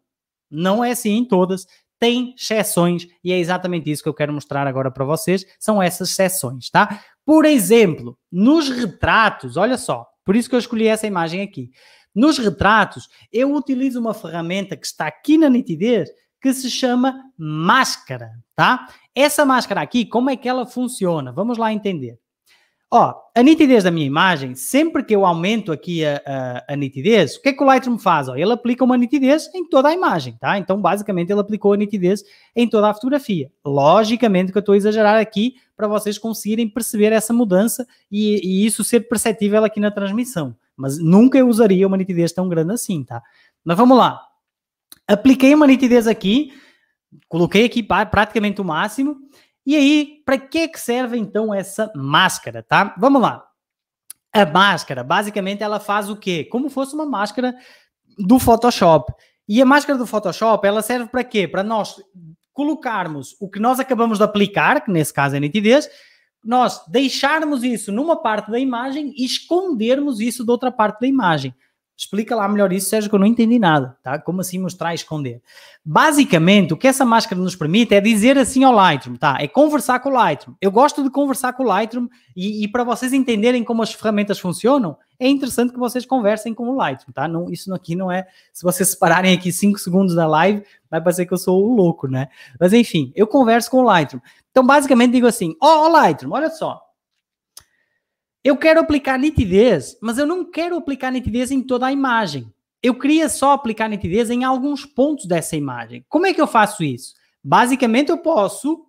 [SPEAKER 1] Não é assim em todas tem exceções e é exatamente isso que eu quero mostrar agora para vocês, são essas exceções, tá? Por exemplo, nos retratos, olha só, por isso que eu escolhi essa imagem aqui. Nos retratos, eu utilizo uma ferramenta que está aqui na nitidez, que se chama máscara, tá? Essa máscara aqui, como é que ela funciona? Vamos lá entender. Ó, a nitidez da minha imagem, sempre que eu aumento aqui a, a, a nitidez, o que é que o Lightroom faz? Ó, ele aplica uma nitidez em toda a imagem, tá? Então, basicamente, ele aplicou a nitidez em toda a fotografia. Logicamente que eu estou a exagerar aqui para vocês conseguirem perceber essa mudança e, e isso ser perceptível aqui na transmissão. Mas nunca eu usaria uma nitidez tão grande assim, tá? Mas vamos lá. Apliquei uma nitidez aqui, coloquei aqui praticamente o máximo. E aí, para que que serve então essa máscara, tá? Vamos lá. A máscara, basicamente, ela faz o quê? Como fosse uma máscara do Photoshop. E a máscara do Photoshop, ela serve para quê? Para nós colocarmos o que nós acabamos de aplicar, que nesse caso é nitidez, nós deixarmos isso numa parte da imagem e escondermos isso de outra parte da imagem. Explica lá melhor isso, Sérgio, que eu não entendi nada, tá? Como assim mostrar e esconder? Basicamente, o que essa máscara nos permite é dizer assim ao Lightroom, tá? É conversar com o Lightroom. Eu gosto de conversar com o Lightroom e, e para vocês entenderem como as ferramentas funcionam, é interessante que vocês conversem com o Lightroom, tá? Não, isso aqui não é... Se vocês separarem aqui 5 segundos da live, vai parecer que eu sou o louco, né? Mas enfim, eu converso com o Lightroom. Então, basicamente, digo assim, ó, oh, oh, Lightroom, olha só, eu quero aplicar nitidez, mas eu não quero aplicar nitidez em toda a imagem. Eu queria só aplicar nitidez em alguns pontos dessa imagem. Como é que eu faço isso? Basicamente, eu posso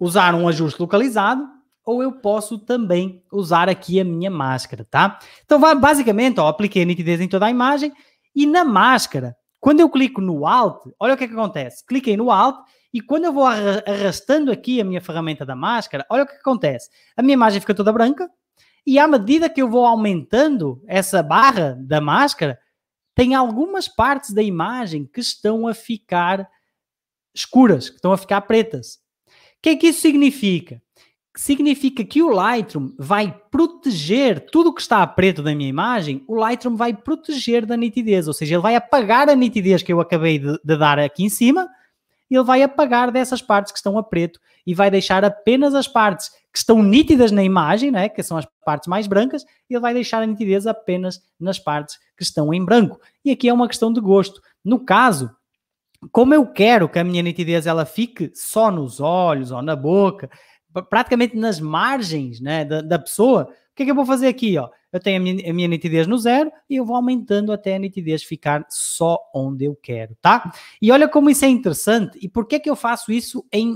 [SPEAKER 1] usar um ajuste localizado ou eu posso também usar aqui a minha máscara, tá? Então, basicamente, ó, apliquei nitidez em toda a imagem e na máscara, quando eu clico no Alt, olha o que, é que acontece. Cliquei no Alt e quando eu vou arrastando aqui a minha ferramenta da máscara, olha o que acontece. A minha imagem fica toda branca, e à medida que eu vou aumentando essa barra da máscara, tem algumas partes da imagem que estão a ficar escuras, que estão a ficar pretas. O que é que isso significa? Significa que o Lightroom vai proteger tudo o que está preto da minha imagem, o Lightroom vai proteger da nitidez, ou seja, ele vai apagar a nitidez que eu acabei de, de dar aqui em cima ele vai apagar dessas partes que estão a preto e vai deixar apenas as partes que estão nítidas na imagem, né, que são as partes mais brancas, ele vai deixar a nitidez apenas nas partes que estão em branco. E aqui é uma questão de gosto. No caso, como eu quero que a minha nitidez ela fique só nos olhos ou na boca, praticamente nas margens né, da, da pessoa, o que é que eu vou fazer aqui? Ó? eu tenho a minha, a minha nitidez no zero e eu vou aumentando até a nitidez ficar só onde eu quero, tá? E olha como isso é interessante e por que é que eu faço isso em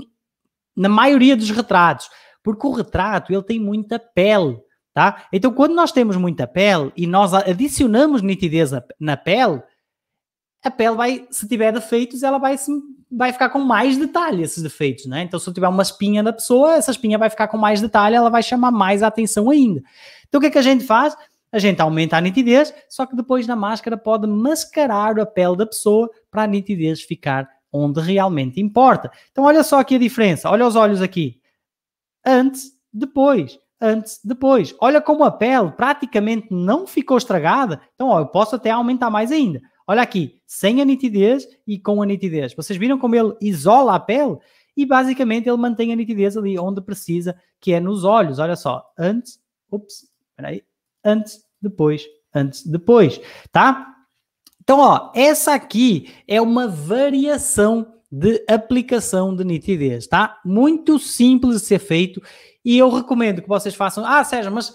[SPEAKER 1] na maioria dos retratos? Porque o retrato, ele tem muita pele, tá? Então quando nós temos muita pele e nós adicionamos nitidez na pele, a pele vai, se tiver defeitos, ela vai, se, vai ficar com mais detalhe esses defeitos, né? Então, se eu tiver uma espinha da pessoa, essa espinha vai ficar com mais detalhe, ela vai chamar mais a atenção ainda. Então, o que é que a gente faz? A gente aumenta a nitidez, só que depois na máscara pode mascarar a pele da pessoa para a nitidez ficar onde realmente importa. Então, olha só aqui a diferença. Olha os olhos aqui. Antes, depois antes, depois. Olha como a pele praticamente não ficou estragada. Então, ó, eu posso até aumentar mais ainda. Olha aqui, sem a nitidez e com a nitidez. Vocês viram como ele isola a pele? E basicamente ele mantém a nitidez ali onde precisa, que é nos olhos. Olha só, antes, ups, peraí, antes, depois, antes, depois, tá? Então, ó, essa aqui é uma variação de aplicação de nitidez, tá? Muito simples de ser feito e eu recomendo que vocês façam. Ah, Sérgio, mas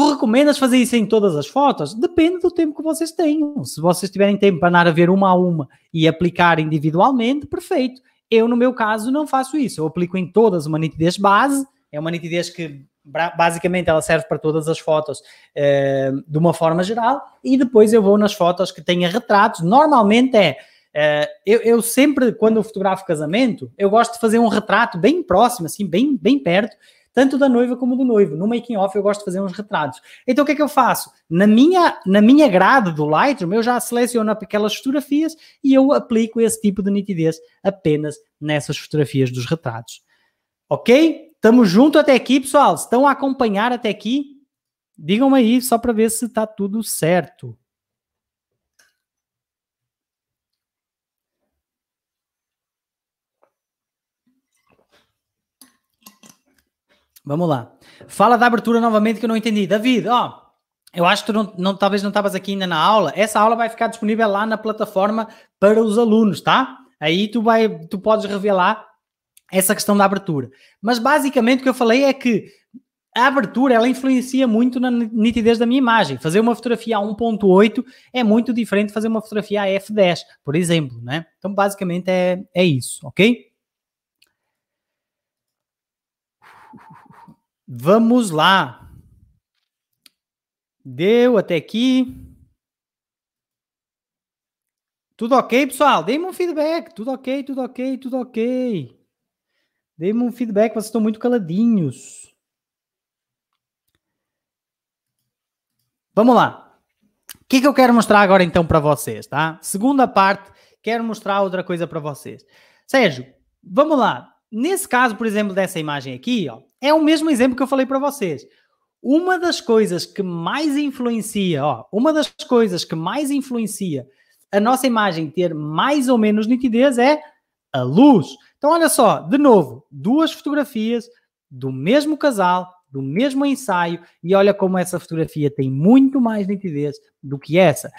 [SPEAKER 1] Tu recomendas fazer isso em todas as fotos? Depende do tempo que vocês tenham. Se vocês tiverem tempo para andar a ver uma a uma e aplicar individualmente, perfeito. Eu, no meu caso, não faço isso. Eu aplico em todas uma nitidez base, é uma nitidez que basicamente ela serve para todas as fotos eh, de uma forma geral, e depois eu vou nas fotos que tenha retratos. Normalmente é. Eh, eu, eu, sempre, quando eu fotografo casamento, eu gosto de fazer um retrato bem próximo, assim, bem, bem perto, tanto da noiva como do noivo. No making off eu gosto de fazer uns retratos. Então o que é que eu faço? Na minha, na minha grade do Lightroom, eu já seleciono aquelas fotografias e eu aplico esse tipo de nitidez apenas nessas fotografias dos retratos. Ok? Estamos junto até aqui, pessoal. Estão a acompanhar até aqui? Digam aí só para ver se está tudo certo. Vamos lá. Fala da abertura novamente que eu não entendi. David, ó, eu acho que tu não, não talvez não estavas aqui ainda na aula. Essa aula vai ficar disponível lá na plataforma para os alunos, tá? Aí tu, vai, tu podes revelar essa questão da abertura. Mas basicamente o que eu falei é que a abertura ela influencia muito na nitidez da minha imagem. Fazer uma fotografia a 1.8 é muito diferente de fazer uma fotografia a f10, por exemplo, né? Então basicamente é, é isso, ok? Vamos lá. Deu até aqui. Tudo ok, pessoal? dei me um feedback. Tudo ok, tudo ok, tudo ok. dei me um feedback, vocês estão muito caladinhos. Vamos lá. O que é que eu quero mostrar agora então para vocês, tá? Segunda parte, quero mostrar outra coisa para vocês. Sérgio, vamos lá. Nesse caso, por exemplo, dessa imagem aqui, ó, é o mesmo exemplo que eu falei para vocês. Uma das coisas que mais influencia, ó, uma das coisas que mais influencia a nossa imagem ter mais ou menos nitidez é a luz. Então, olha só, de novo, duas fotografias do mesmo casal, do mesmo ensaio, e olha como essa fotografia tem muito mais nitidez do que essa.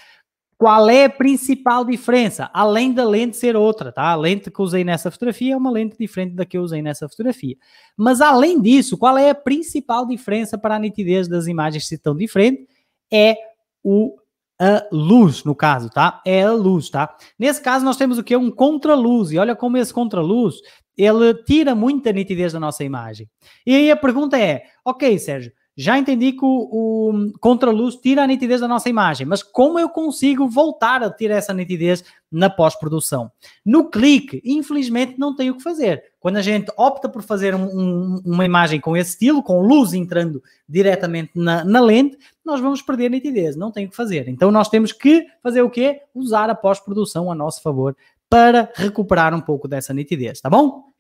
[SPEAKER 1] Qual é a principal diferença? Além da lente ser outra, tá? A lente que usei nessa fotografia é uma lente diferente da que eu usei nessa fotografia. Mas além disso, qual é a principal diferença para a nitidez das imagens ser tão diferente? É o a luz, no caso, tá? É a luz, tá? Nesse caso, nós temos o que? Um contraluz. E olha como esse contraluz, ele tira muita nitidez da nossa imagem. E aí a pergunta é, ok, Sérgio, já entendi que o, o contraluz tira a nitidez da nossa imagem, mas como eu consigo voltar a tirar essa nitidez na pós-produção? No clique, infelizmente, não tenho o que fazer. Quando a gente opta por fazer um, um, uma imagem com esse estilo, com luz entrando diretamente na, na lente, nós vamos perder nitidez, não tem o que fazer. Então nós temos que fazer o quê? Usar a pós-produção a nosso favor para recuperar um pouco dessa nitidez, tá bom?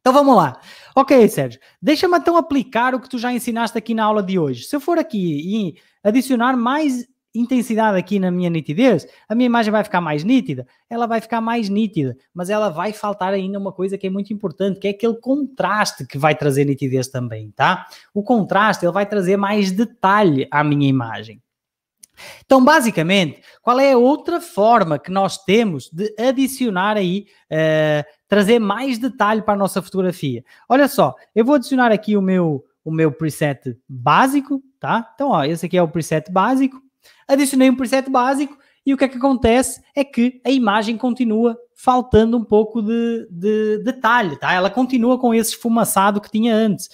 [SPEAKER 1] Então vamos lá. Ok, Sérgio, deixa-me então aplicar o que tu já ensinaste aqui na aula de hoje. Se eu for aqui e adicionar mais intensidade aqui na minha nitidez, a minha imagem vai ficar mais nítida, ela vai ficar mais nítida, mas ela vai faltar ainda uma coisa que é muito importante, que é aquele contraste que vai trazer nitidez também, tá? O contraste, ele vai trazer mais detalhe à minha imagem. Então, basicamente, qual é a outra forma que nós temos de adicionar aí, uh, trazer mais detalhe para a nossa fotografia? Olha só, eu vou adicionar aqui o meu, o meu preset básico, tá? Então, ó, esse aqui é o preset básico. Adicionei um preset básico e o que é que acontece é que a imagem continua faltando um pouco de, de detalhe, tá? Ela continua com esse esfumaçado que tinha antes.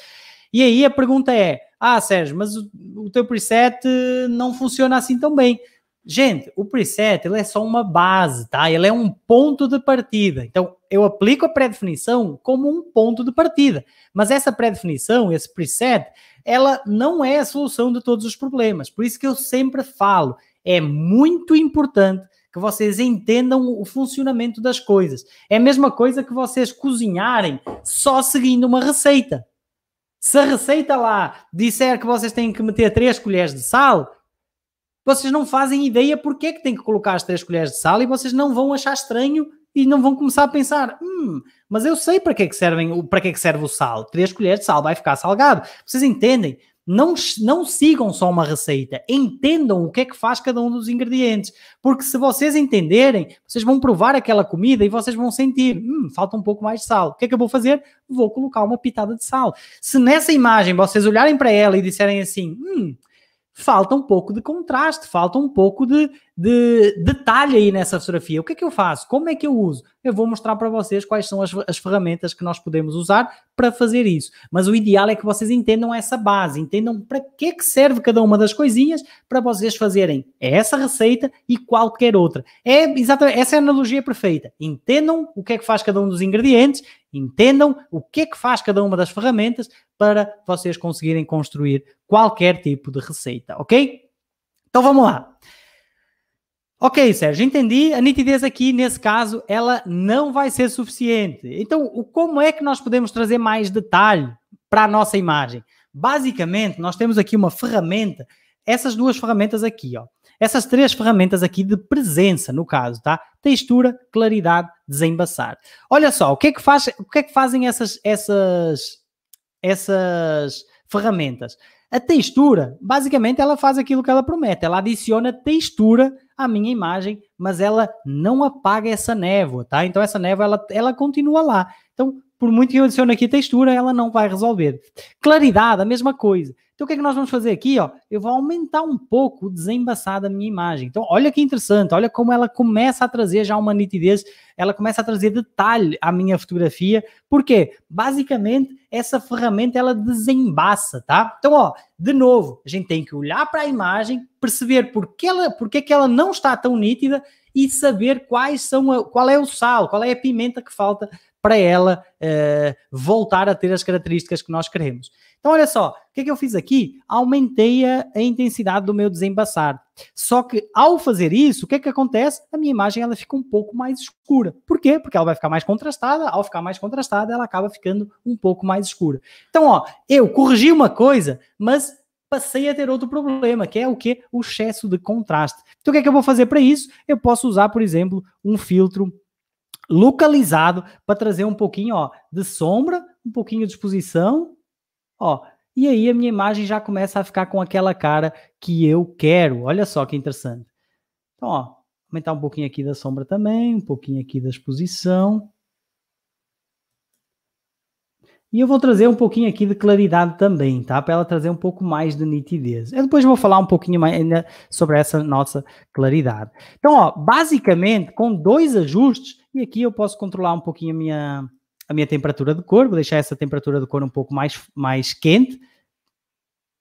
[SPEAKER 1] E aí a pergunta é: ah, Sérgio, mas o, o teu preset não funciona assim tão bem. Gente, o preset ele é só uma base, tá? Ele é um ponto de partida. Então, eu aplico a pré-definição como um ponto de partida. Mas essa pré-definição, esse preset, ela não é a solução de todos os problemas. Por isso que eu sempre falo, é muito importante que vocês entendam o funcionamento das coisas. É a mesma coisa que vocês cozinharem só seguindo uma receita. Se a receita lá disser que vocês têm que meter 3 colheres de sal, vocês não fazem ideia porque é que têm que colocar as 3 colheres de sal e vocês não vão achar estranho e não vão começar a pensar, hum, mas eu sei para que é que servem, para que é que serve o sal. Três colheres de sal vai ficar salgado. Vocês entendem? não, não sigam só uma receita, entendam o que é que faz cada um dos ingredientes, porque se vocês entenderem, vocês vão provar aquela comida e vocês vão sentir, hum, falta um pouco mais de sal. O que é que eu vou fazer? Vou colocar uma pitada de sal. Se nessa imagem vocês olharem para ela e disserem assim, hum, falta um pouco de contraste, falta um pouco de, de, detalhe aí nessa fotografia. O que é que eu faço? Como é que eu uso? Eu vou mostrar para vocês quais são as, as ferramentas que nós podemos usar para fazer isso. Mas o ideal é que vocês entendam essa base, entendam para que, que serve cada uma das coisinhas para vocês fazerem essa receita e qualquer outra. É exatamente essa é a analogia perfeita. Entendam o que é que faz cada um dos ingredientes Entendam o que é que faz cada uma das ferramentas para vocês conseguirem construir qualquer tipo de receita, ok? Então vamos lá. Ok, Sérgio, entendi. A nitidez aqui, nesse caso, ela não vai ser suficiente. Então, como é que nós podemos trazer mais detalhe para a nossa imagem? Basicamente, nós temos aqui uma ferramenta, essas duas ferramentas aqui, ó. Essas três ferramentas aqui de presença, no caso, tá? Textura, claridade, desembaçar. Olha só, o que é que, faz, o que, é que fazem essas, essas, essas ferramentas? A textura, basicamente, ela faz aquilo que ela promete. Ela adiciona textura à minha imagem, mas ela não apaga essa névoa, tá? Então essa névoa ela, ela continua lá. Então por muito que eu adicione aqui textura, ela não vai resolver. Claridade, a mesma coisa. Então o que é que nós vamos fazer aqui? Ó? Eu vou aumentar um pouco o desembaçar da minha imagem. Então olha que interessante, olha como ela começa a trazer já uma nitidez, ela começa a trazer detalhe à minha fotografia. Porque, Basicamente essa ferramenta ela desembaça, tá? Então ó, de novo, a gente tem que olhar para a imagem, perceber porque, ela, porque é que ela não está tão nítida e saber quais são a, qual é o sal, qual é a pimenta que falta para ela uh, voltar a ter as características que nós queremos. Então, olha só, o que é que eu fiz aqui? Aumentei a, a intensidade do meu desembaçar. Só que ao fazer isso, o que é que acontece? A minha imagem ela fica um pouco mais escura. Por quê? Porque ela vai ficar mais contrastada. Ao ficar mais contrastada, ela acaba ficando um pouco mais escura. Então, ó, eu corrigi uma coisa, mas passei a ter outro problema, que é o que? O excesso de contraste. Então, o que é que eu vou fazer para isso? Eu posso usar, por exemplo, um filtro localizado para trazer um pouquinho ó, de sombra, um pouquinho de exposição, ó, e aí a minha imagem já começa a ficar com aquela cara que eu quero. Olha só que interessante. Então, ó, aumentar um pouquinho aqui da sombra também, um pouquinho aqui da exposição. E eu vou trazer um pouquinho aqui de claridade também, tá? Para ela trazer um pouco mais de nitidez. Eu depois vou falar um pouquinho mais ainda sobre essa nossa claridade. Então, ó, basicamente, com dois ajustes, e aqui eu posso controlar um pouquinho a minha, a minha temperatura do corpo, deixar essa temperatura de cor um pouco mais, mais quente.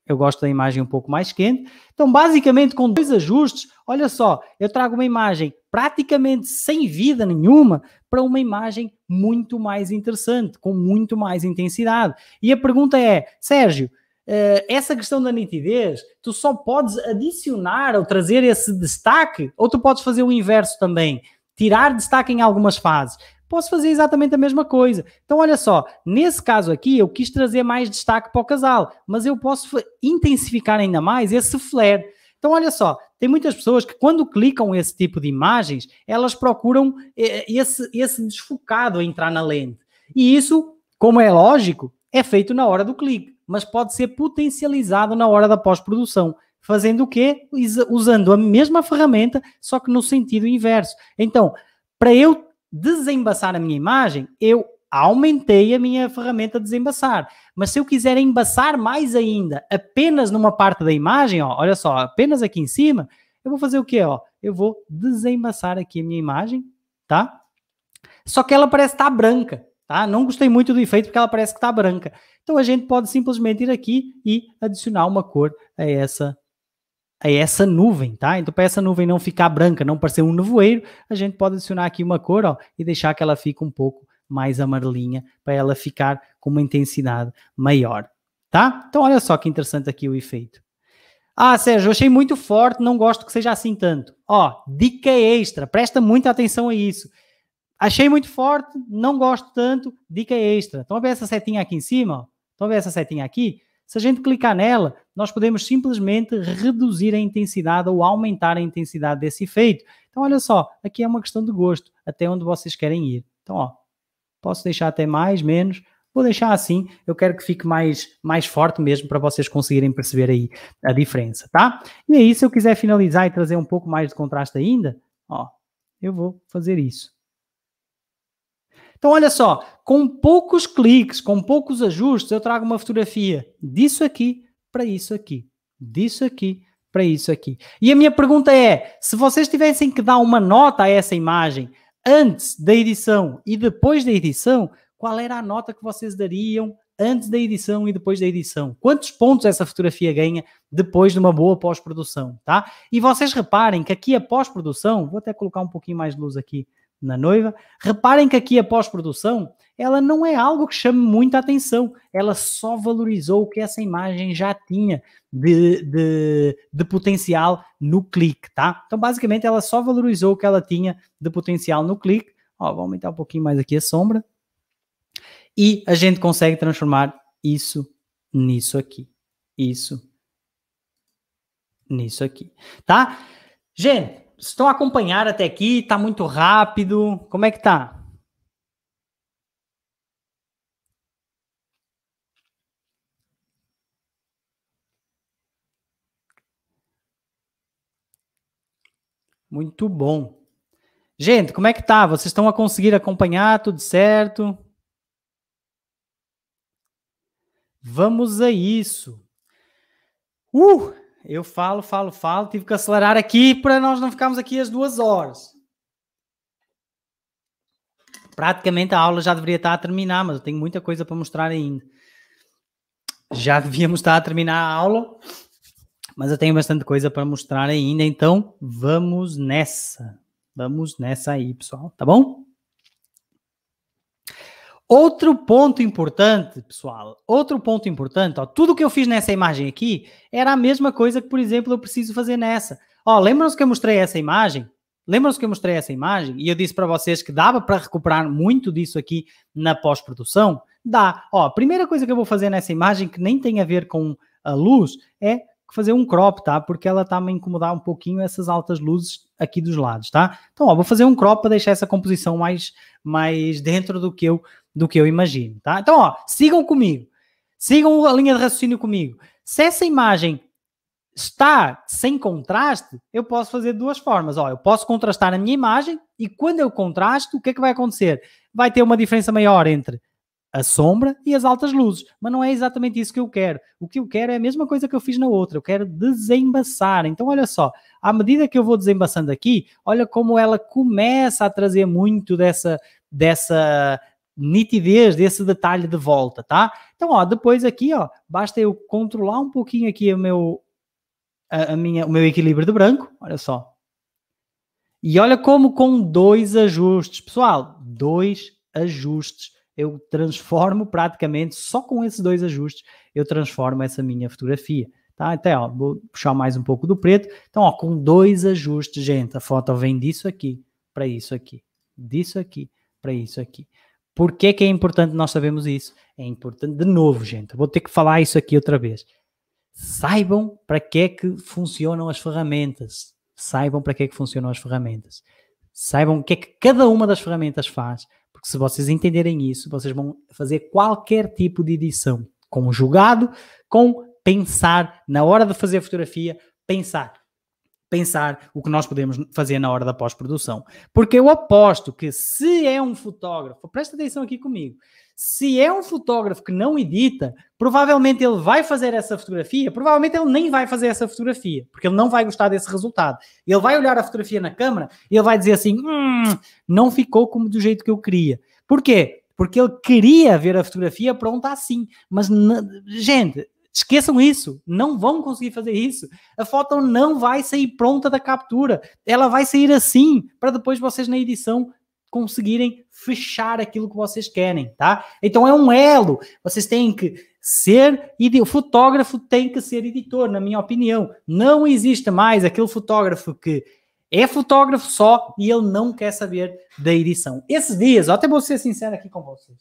[SPEAKER 1] Eu gosto da imagem um pouco mais quente. Então, basicamente, com dois ajustes, olha só, eu trago uma imagem praticamente sem vida nenhuma para uma imagem muito mais interessante, com muito mais intensidade. E a pergunta é, Sérgio, eh, essa questão da nitidez, tu só podes adicionar ou trazer esse destaque, ou tu podes fazer o inverso também tirar destaque em algumas fases. Posso fazer exatamente a mesma coisa. Então, olha só, nesse caso aqui, eu quis trazer mais destaque para o casal, mas eu posso intensificar ainda mais esse flare. Então, olha só, tem muitas pessoas que, quando clicam esse tipo de imagens, elas procuram eh, esse, esse desfocado a entrar na lente. E isso, como é lógico, é feito na hora do clique, mas pode ser potencializado na hora da pós-produção. Fazendo o quê? Usando a mesma ferramenta, só que no sentido inverso. Então, para eu desembaçar a minha imagem, eu aumentei a minha ferramenta de desembaçar. Mas se eu quiser embaçar mais ainda, apenas numa parte da imagem, ó, olha só, apenas aqui em cima, eu vou fazer o quê? Ó? Eu vou desembaçar aqui a minha imagem, tá? Só que ela parece estar branca, tá? Não gostei muito do efeito porque ela parece que está branca. Então a gente pode simplesmente ir aqui e adicionar uma cor a essa a é essa nuvem, tá? Então, para essa nuvem não ficar branca, não parecer um nevoeiro, a gente pode adicionar aqui uma cor ó, e deixar que ela fique um pouco mais amarelinha, para ela ficar com uma intensidade maior, tá? Então, olha só que interessante aqui o efeito. Ah, Sérgio, achei muito forte, não gosto que seja assim tanto. Ó, dica extra, presta muita atenção a isso. Achei muito forte, não gosto tanto, dica extra. Então, ver essa setinha aqui em cima, ó. Então, vê essa setinha aqui. Se a gente clicar nela, nós podemos simplesmente reduzir a intensidade ou aumentar a intensidade desse efeito. Então, olha só, aqui é uma questão de gosto, até onde vocês querem ir. Então, ó, posso deixar até mais, menos, vou deixar assim, eu quero que fique mais, mais forte mesmo para vocês conseguirem perceber aí a diferença, tá? E aí, se eu quiser finalizar e trazer um pouco mais de contraste ainda, ó, eu vou fazer isso. Então, olha só, com poucos cliques, com poucos ajustes, eu trago uma fotografia disso aqui para isso aqui, disso aqui para isso aqui. E a minha pergunta é: se vocês tivessem que dar uma nota a essa imagem antes da edição e depois da edição, qual era a nota que vocês dariam antes da edição e depois da edição. Quantos pontos essa fotografia ganha depois de uma boa pós-produção, tá? E vocês reparem que aqui a pós-produção, vou até colocar um pouquinho mais de luz aqui na noiva. Reparem que aqui a pós-produção, ela não é algo que chame muita atenção, ela só valorizou o que essa imagem já tinha de, de, de, potencial no clique, tá? Então, basicamente, ela só valorizou o que ela tinha de potencial no clique. Ó, vou aumentar um pouquinho mais aqui a sombra. E a gente consegue transformar isso nisso aqui. Isso nisso aqui, tá? Gente, estão acompanhando até aqui? Está muito rápido? Como é que está? Muito bom. Gente, como é que tá? Vocês estão a conseguir acompanhar? Tudo certo? Vamos a isso. Uh! Eu falo, falo, falo. Tive que acelerar aqui para nós não ficarmos aqui as duas horas. Praticamente a aula já deveria estar a terminar, mas eu tenho muita coisa para mostrar ainda. Já [LAUGHS] devíamos estar a terminar a aula, mas eu tenho bastante coisa para mostrar ainda, então vamos nessa. Vamos nessa aí, pessoal, tá bom? Outro ponto importante, pessoal, outro ponto importante, ó, tudo que eu fiz nessa imagem aqui era a mesma coisa que, por exemplo, eu preciso fazer nessa. Ó, lembram-se que eu mostrei essa imagem? Lembram-se que eu mostrei essa imagem e eu disse para vocês que dava para recuperar muito disso aqui na pós-produção? Dá. Ó, a primeira coisa que eu vou fazer nessa imagem, que nem tem a ver com a luz, é fazer um crop, tá? Porque ela está a me incomodar um pouquinho essas altas luzes aqui dos lados, tá? Então, ó, vou fazer um crop para deixar essa composição mais, mais dentro do que eu do que eu imagino, tá? Então, ó, sigam comigo. Sigam a linha de raciocínio comigo. Se essa imagem está sem contraste, eu posso fazer de duas formas. Ó, eu posso contrastar a minha imagem e quando eu contrasto, o que é que vai acontecer? Vai ter uma diferença maior entre a sombra e as altas luzes, mas não é exatamente isso que eu quero. O que eu quero é a mesma coisa que eu fiz na outra, eu quero desembaçar. Então, olha só, à medida que eu vou desembaçando aqui, olha como ela começa a trazer muito dessa dessa nitidez desse detalhe de volta, tá? Então, ó, depois aqui, ó, basta eu controlar um pouquinho aqui o meu, a, a minha, o meu equilíbrio de branco, olha só. E olha como com dois ajustes, pessoal, dois ajustes, eu transformo praticamente, só com esses dois ajustes, eu transformo essa minha fotografia. Tá? Até, então, ó, vou puxar mais um pouco do preto. Então, ó, com dois ajustes, gente, a foto vem disso aqui para isso aqui, disso aqui para isso aqui. Por que, que é importante nós sabermos isso? É importante, de novo, gente, vou ter que falar isso aqui outra vez. Saibam para que é que funcionam as ferramentas. Saibam para que é que funcionam as ferramentas. Saibam o que é que cada uma das ferramentas faz, porque se vocês entenderem isso, vocês vão fazer qualquer tipo de edição conjugado com pensar na hora de fazer a fotografia, pensar pensar o que nós podemos fazer na hora da pós-produção. Porque eu aposto que se é um fotógrafo, presta atenção aqui comigo, se é um fotógrafo que não edita, provavelmente ele vai fazer essa fotografia, provavelmente ele nem vai fazer essa fotografia, porque ele não vai gostar desse resultado. Ele vai olhar a fotografia na câmera e ele vai dizer assim, hum, não ficou como do jeito que eu queria. Por quê? Porque ele queria ver a fotografia pronta assim. Mas, gente, Esqueçam isso, não vão conseguir fazer isso. A foto não vai sair pronta da captura, ela vai sair assim para depois vocês na edição conseguirem fechar aquilo que vocês querem, tá? Então é um elo. Vocês têm que ser e o fotógrafo tem que ser editor, na minha opinião. Não existe mais aquele fotógrafo que é fotógrafo só e ele não quer saber da edição. Esses dias, até vou ser sincero aqui com vocês.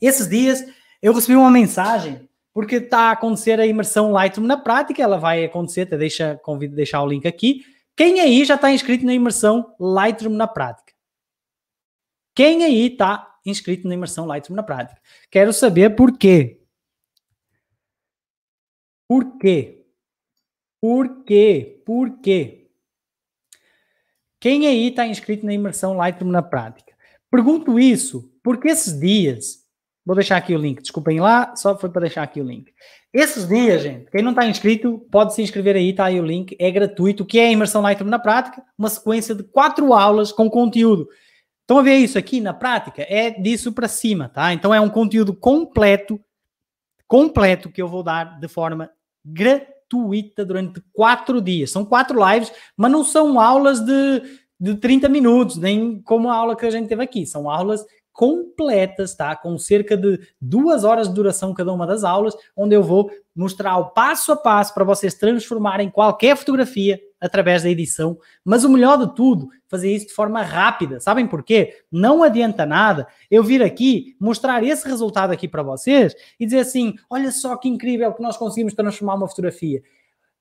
[SPEAKER 1] Esses dias eu recebi uma mensagem porque está a acontecer a imersão Lightroom na prática, ela vai acontecer, até deixa, convido a deixar o link aqui. Quem aí já está inscrito na imersão Lightroom na prática? Quem aí está inscrito na imersão Lightroom na prática? Quero saber porquê. Porquê? Porquê? Porquê? Quem aí está inscrito na imersão Lightroom na prática? Pergunto isso porque esses dias Vou deixar aqui o link. Desculpem lá, só foi para deixar aqui o link. Esses dias, gente, quem não está inscrito, pode se inscrever aí, está aí o link, é gratuito. O que é a imersão Lightroom na prática? Uma sequência de quatro aulas com conteúdo. Estão a ver isso aqui na prática? É disso para cima, tá? Então é um conteúdo completo, completo que eu vou dar de forma gratuita durante quatro dias. São quatro lives, mas não são aulas de, de 30 minutos, nem como a aula que a gente teve aqui. São aulas completas, tá? Com cerca de duas horas de duração cada uma das aulas, onde eu vou mostrar o passo a passo para vocês transformarem qualquer fotografia através da edição. Mas o melhor de tudo, fazer isso de forma rápida. Sabem porquê? Não adianta nada eu vir aqui mostrar esse resultado aqui para vocês e dizer assim: olha só que incrível que nós conseguimos transformar uma fotografia.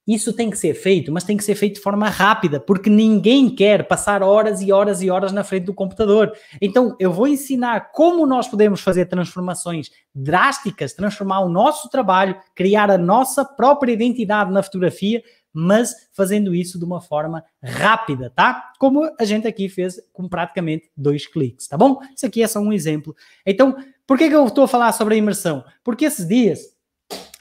[SPEAKER 1] Isso tem que ser feito, mas tem que ser feito de forma rápida, porque ninguém quer passar horas e horas e horas na frente do computador. Então, eu vou ensinar como nós podemos fazer transformações drásticas, transformar o nosso trabalho, criar a nossa própria identidade na fotografia, mas fazendo isso de uma forma rápida, tá? Como a gente aqui fez com praticamente dois cliques, tá bom? Isso aqui é só um exemplo. Então, por que, que eu estou a falar sobre a imersão? Porque esses dias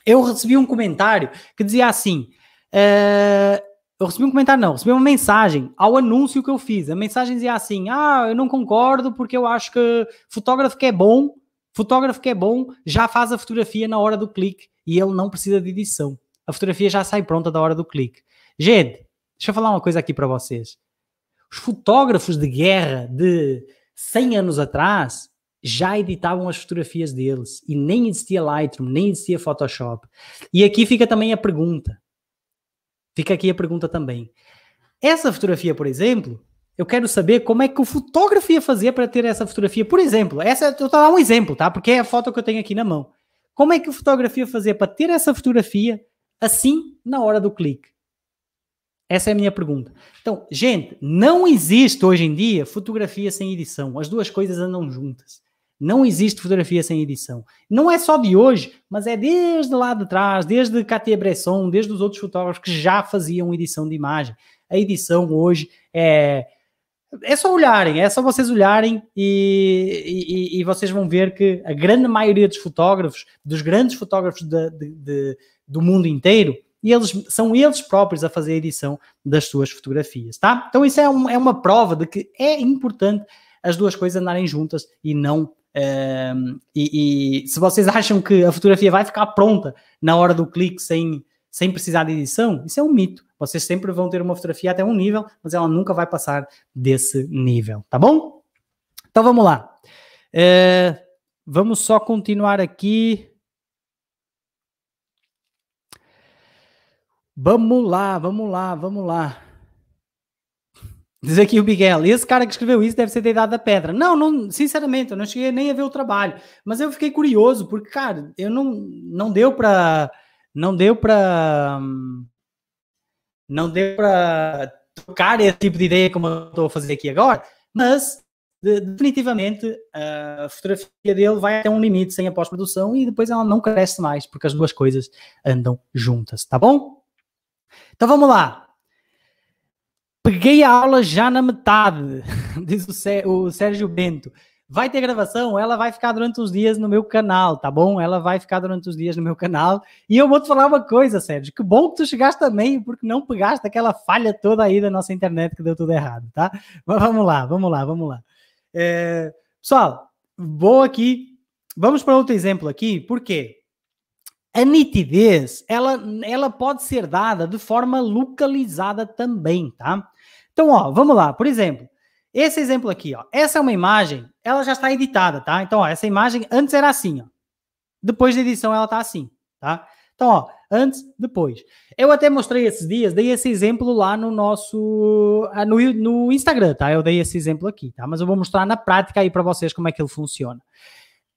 [SPEAKER 1] eu recebi um comentário que dizia assim: é, eu recebi um comentário, não, recebi uma mensagem ao anúncio que eu fiz. A mensagem dizia assim: Ah, eu não concordo porque eu acho que fotógrafo que é bom, fotógrafo que é bom, já faz a fotografia na hora do clique e ele não precisa de edição. A fotografia já sai pronta da hora do clique. Gente, deixa eu falar uma coisa aqui para vocês. Os fotógrafos de guerra de 100 anos atrás já editavam as fotografias deles e nem existia Lightroom, nem existia Photoshop. E aqui fica também a pergunta Fica aqui a pergunta também. Essa fotografia, por exemplo, eu quero saber como é que o fotógrafo ia fazer para ter essa fotografia. Por exemplo, essa eu estou a dar um exemplo, tá? Porque é a foto que eu tenho aqui na mão. Como é que o fotógrafo ia fazer para ter essa fotografia assim na hora do clique? Essa é a minha pergunta. Então, gente, não existe hoje em dia fotografia sem edição. As duas coisas andam juntas. Não existe fotografia sem edição. Não é só de hoje, mas é desde lá de trás, desde Katia Bresson, desde os outros fotógrafos que já faziam edição de imagem. A edição hoje é. É só olharem, é só vocês olharem e, e, e vocês vão ver que a grande maioria dos fotógrafos, dos grandes fotógrafos de, de, de, do mundo inteiro, e eles são eles próprios a fazer a edição das suas fotografias, tá? Então isso é, um, é uma prova de que é importante as duas coisas andarem juntas e não e, e, se vocês [LAUGHS] acham que a fotografia vai ficar pronta na hora do clique sem, sem precisar de edição, isso é um mito. Vocês sempre vão ter uma fotografia até um nível, mas ela nunca vai passar desse nível, tá bom? Então vamos lá. Eh, vamos só continuar aqui. Vamos lá, vamos lá, vamos lá. Diz aqui o Miguel, esse cara que escreveu isso deve ser da idade da pedra. Não, não, sinceramente, eu não cheguei nem a ver o trabalho, mas eu fiquei curioso porque, cara, eu não não deu para não deu para não deu para tocar esse tipo de ideia como eu estou a fazer aqui agora, mas definitivamente a fotografia dele vai até um limite sem a pós-produção e depois ela não cresce mais porque as duas coisas andam juntas, tá bom? Então vamos lá. Peguei a aula já na metade, [LAUGHS] diz o, o Sérgio Bento. Vai ter gravação, ela vai ficar durante os dias no meu canal, tá bom? Ela vai ficar durante os dias no meu canal. E eu vou te falar uma coisa, Sérgio. Que bom que tu chegaste também, porque não pegaste aquela falha toda aí da nossa internet que deu tudo errado, tá? Mas vamos lá, vamos lá, vamos lá. É, pessoal, vou aqui. Vamos para outro exemplo aqui, porque A nitidez, ela, ela pode ser dada de forma localizada também, tá? Então, ó, vamos lá. Por exemplo, esse exemplo aqui, ó. Essa é uma imagem, ela já está editada, tá? Então, ó, essa imagem antes era assim, ó. Depois da edição ela está assim, tá? Então, ó, antes, depois. Eu até mostrei esses dias, dei esse exemplo lá no nosso ah, no, no Instagram, tá? Eu dei esse exemplo aqui, tá? Mas eu vou mostrar na prática aí para vocês como é que ele funciona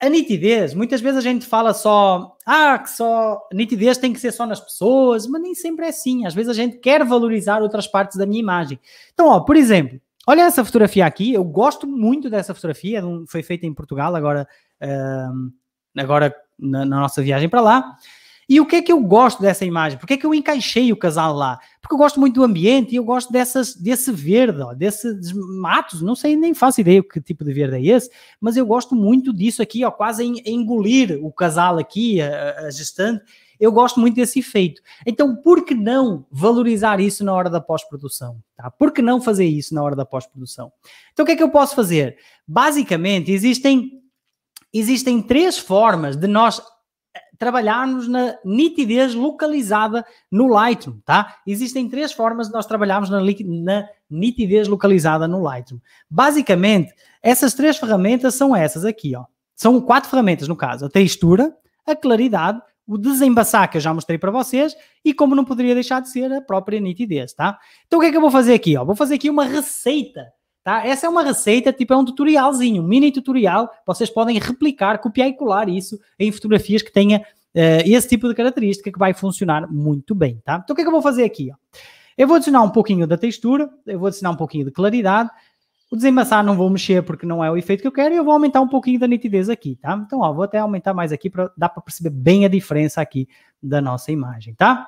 [SPEAKER 1] a nitidez, muitas vezes a gente fala só, ah, que só nitidez tem que ser só nas pessoas, mas nem sempre é assim. Às vezes a gente quer valorizar outras partes da minha imagem. Então, ó, por exemplo, olha essa fotografia aqui, eu gosto muito dessa fotografia, foi feita em Portugal, agora, uh, agora na, na, nossa viagem para lá. E o que é que eu gosto dessa imagem? Porque é que eu encaixei o casal lá? Porque eu gosto muito do ambiente e eu gosto dessas, desse verde, ó, desses matos, não sei, nem faço ideia que tipo de verde é esse, mas eu gosto muito disso aqui, ó, quase engolir o casal aqui, a, a gestante. Eu gosto muito desse efeito. Então, por que não valorizar isso na hora da pós-produção? Tá? Por que não fazer isso na hora da pós-produção? Então, o que é que eu posso fazer? Basicamente, existem existem três formas de nós trabalharmos na nitidez localizada no Lightroom, tá? Existem três formas de nós trabalharmos na, na nitidez localizada no Lightroom. Basicamente, essas três ferramentas são essas aqui, ó. São quatro ferramentas, no caso: a textura, a claridade, o desembaçar, que eu já mostrei para vocês, e como não poderia deixar de ser, a própria nitidez, tá? Então o que é que eu vou fazer aqui? Ó? Vou fazer aqui uma receita Tá? Essa é uma receita, tipo, é um tutorialzinho, um mini tutorial. Vocês podem replicar, copiar e colar isso em fotografias que tenha uh, esse tipo de característica que vai funcionar muito bem, tá? Então, o que é que eu vou fazer aqui? Eu vou adicionar um pouquinho da textura, eu vou adicionar um pouquinho de claridade. O desemassar não vou mexer porque não é o efeito que eu quero e eu vou aumentar um pouquinho da nitidez aqui, tá? Então, ó, vou até aumentar mais aqui para dar para perceber bem a diferença aqui da nossa imagem, tá?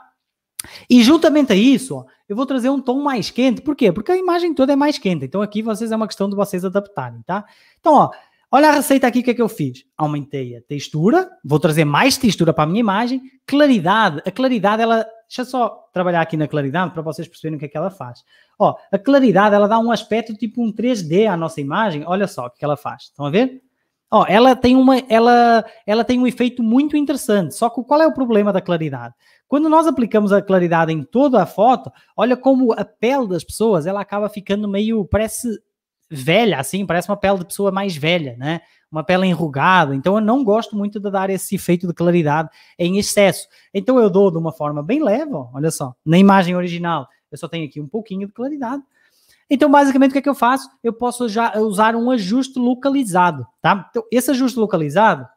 [SPEAKER 1] E juntamente a isso, eu vou trazer um tom mais quente. Por quê? Porque a imagem toda é mais quente. Então aqui vocês é uma questão de vocês adaptarem, tá? Então, ó, olha a receita aqui, o que é que eu fiz? Aumentei a textura, vou trazer mais textura para a minha imagem, claridade. A claridade, ela. Deixa eu só trabalhar aqui na claridade para vocês perceberem o que é que ela faz. Ó, a claridade, ela dá um aspecto tipo um 3D à nossa imagem. Olha só o que, é que ela faz. Estão a ver? Ó, ela tem uma, ela, ela tem um efeito muito interessante. Só que qual é o problema da claridade? Quando nós aplicamos a claridade em toda a foto, olha como a pele das pessoas ela acaba ficando meio, parece velha, assim, parece uma pele de pessoa mais velha, né? Uma pele enrugada. Então eu não gosto muito de dar esse efeito de claridade em excesso. Então eu dou de uma forma bem leve, olha só, na imagem original. Eu só tenho aqui um pouquinho de claridade. Então, basicamente, o que é que eu faço? Eu posso já usar um ajuste localizado, tá? Então, esse ajuste localizado,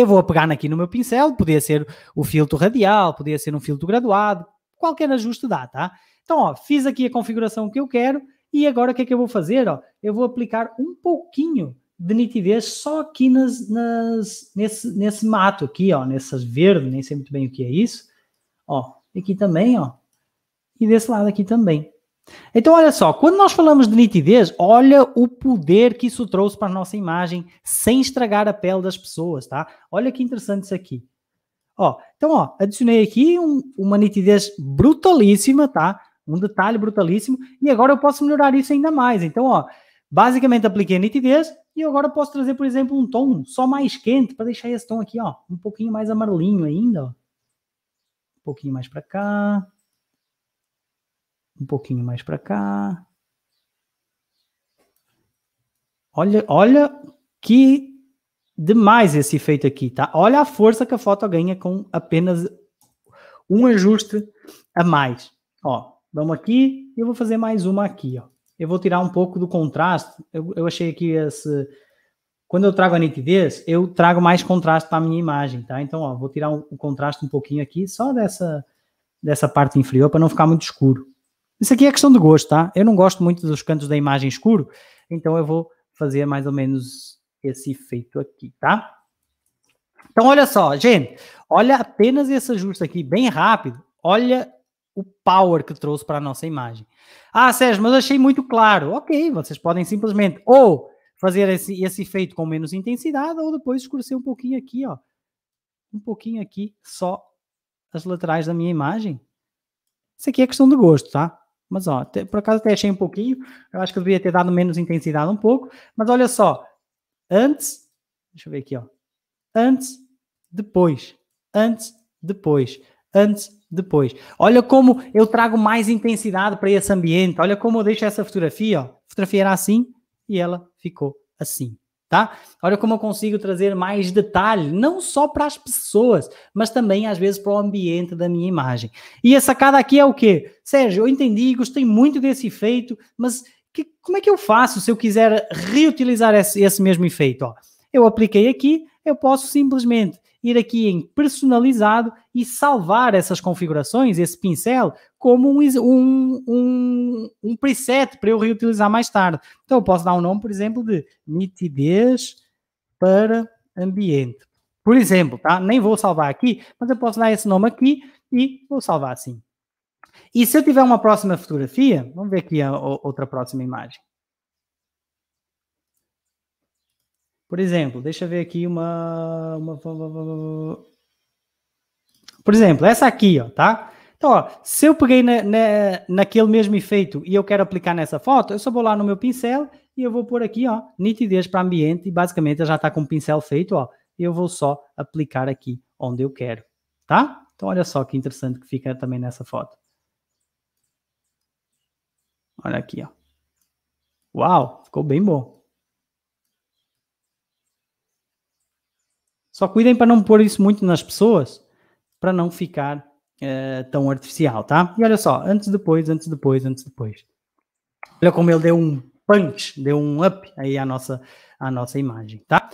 [SPEAKER 1] eu vou pegar aqui no meu pincel, podia ser o filtro radial, podia ser um filtro graduado, qualquer ajuste dá, tá? Então, ó, fiz aqui a configuração que eu quero e agora o que é que eu vou fazer? Ó? Eu vou aplicar um pouquinho de nitidez só aqui nas, nas, nesse, nesse mato aqui, ó, nessas verdes, nem sei muito bem o que é isso. Ó, aqui também, ó, e desse lado aqui também. Então, olha só, quando nós falamos de nitidez, olha o poder que isso trouxe para a nossa imagem sem estragar a pele das pessoas, tá? Olha que interessante isso aqui. Ó, então, ó, adicionei aqui um, uma nitidez brutalíssima, tá? Um detalhe brutalíssimo, e agora eu posso melhorar isso ainda mais. Então, ó, basicamente apliquei a nitidez e agora posso trazer, por exemplo, um tom só mais quente para deixar esse tom aqui, ó, um pouquinho mais amarelinho ainda, ó. Um pouquinho mais para cá um pouquinho mais para cá. Olha, olha que demais esse efeito aqui, tá? Olha a força que a foto ganha com apenas um ajuste a mais. Ó, vamos aqui e eu vou fazer mais uma aqui, ó. Eu vou tirar um pouco do contraste. Eu, eu achei aqui esse... Quando eu trago a nitidez, eu trago mais contraste para a minha imagem, tá? Então, ó, vou tirar o um, um contraste um pouquinho aqui, só dessa, dessa parte inferior, para não ficar muito escuro. Isso aqui é questão de gosto, tá? Eu não gosto muito dos cantos da imagem escuro, então eu vou fazer mais ou menos esse efeito aqui, tá? Então, olha só, gente. Olha apenas esse ajuste aqui, bem rápido. Olha o power que trouxe para a nossa imagem. Ah, Sérgio, mas achei muito claro. Ok, vocês podem simplesmente ou fazer esse, esse efeito com menos intensidade ou depois escurecer um pouquinho aqui, ó. Um pouquinho aqui, só as laterais da minha imagem. Isso aqui é questão de gosto, tá? Mas, ó, por acaso até achei um pouquinho. Eu acho que eu devia ter dado menos intensidade um pouco. Mas olha só. Antes, deixa eu ver aqui, ó. Antes, depois. Antes, depois. Antes, depois. Olha como eu trago mais intensidade para esse ambiente. Olha como eu deixo essa fotografia, ó. A fotografia era assim e ela ficou assim tá? Olha como eu consigo trazer mais detalhe, não só para as pessoas, mas também às vezes para o ambiente da minha imagem. E a sacada aqui é o quê? Sérgio, eu entendi, gostei muito desse efeito, mas que, como é que eu faço se eu quiser reutilizar esse, esse mesmo efeito? Ó, eu apliquei aqui, eu posso simplesmente ir aqui em personalizado e salvar essas configurações, esse pincel, como um, um, um, um preset para eu reutilizar mais tarde. Então eu posso dar um nome, por exemplo, de nitidez para ambiente. Por exemplo, tá? Nem vou salvar aqui, mas eu posso dar esse nome aqui e vou salvar assim. E se eu tiver uma próxima fotografia, vamos ver aqui a, a outra próxima imagem. Por exemplo, deixa eu ver aqui uma, uma, Por exemplo, essa aqui, ó, tá? Então, ó, se eu peguei na, na, naquele mesmo efeito e eu quero aplicar nessa foto, eu só vou lá no meu pincel e eu vou pôr aqui, ó, nitidez para ambiente e basicamente já está com o pincel feito, ó. Eu vou só aplicar aqui onde eu quero, tá? Então, olha só que interessante que fica também nessa foto. Olha aqui, ó. Uau, ficou bem bom. Só cuidem para não pôr isso muito nas pessoas, para não ficar eh, tão artificial, tá? E olha só, antes, depois, antes, depois, antes, depois. Olha como ele deu um punch, deu um up aí à nossa, à nossa imagem, tá?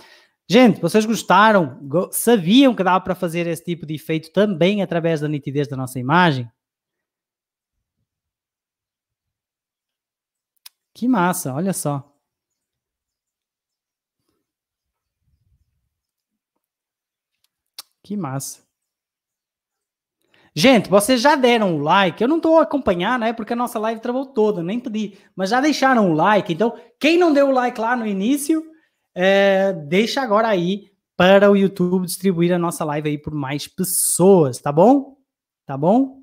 [SPEAKER 1] Gente, vocês gostaram? Sabiam que dava para fazer esse tipo de efeito também através da nitidez da nossa imagem? Que massa, olha só. Que massa. Gente, vocês já deram o like. Eu não estou acompanhando, acompanhar, né? Porque a nossa live travou toda, nem pedi. Mas já deixaram o like. Então, quem não deu o like lá no início, é, deixa agora aí para o YouTube distribuir a nossa live aí por mais pessoas, tá bom? Tá bom?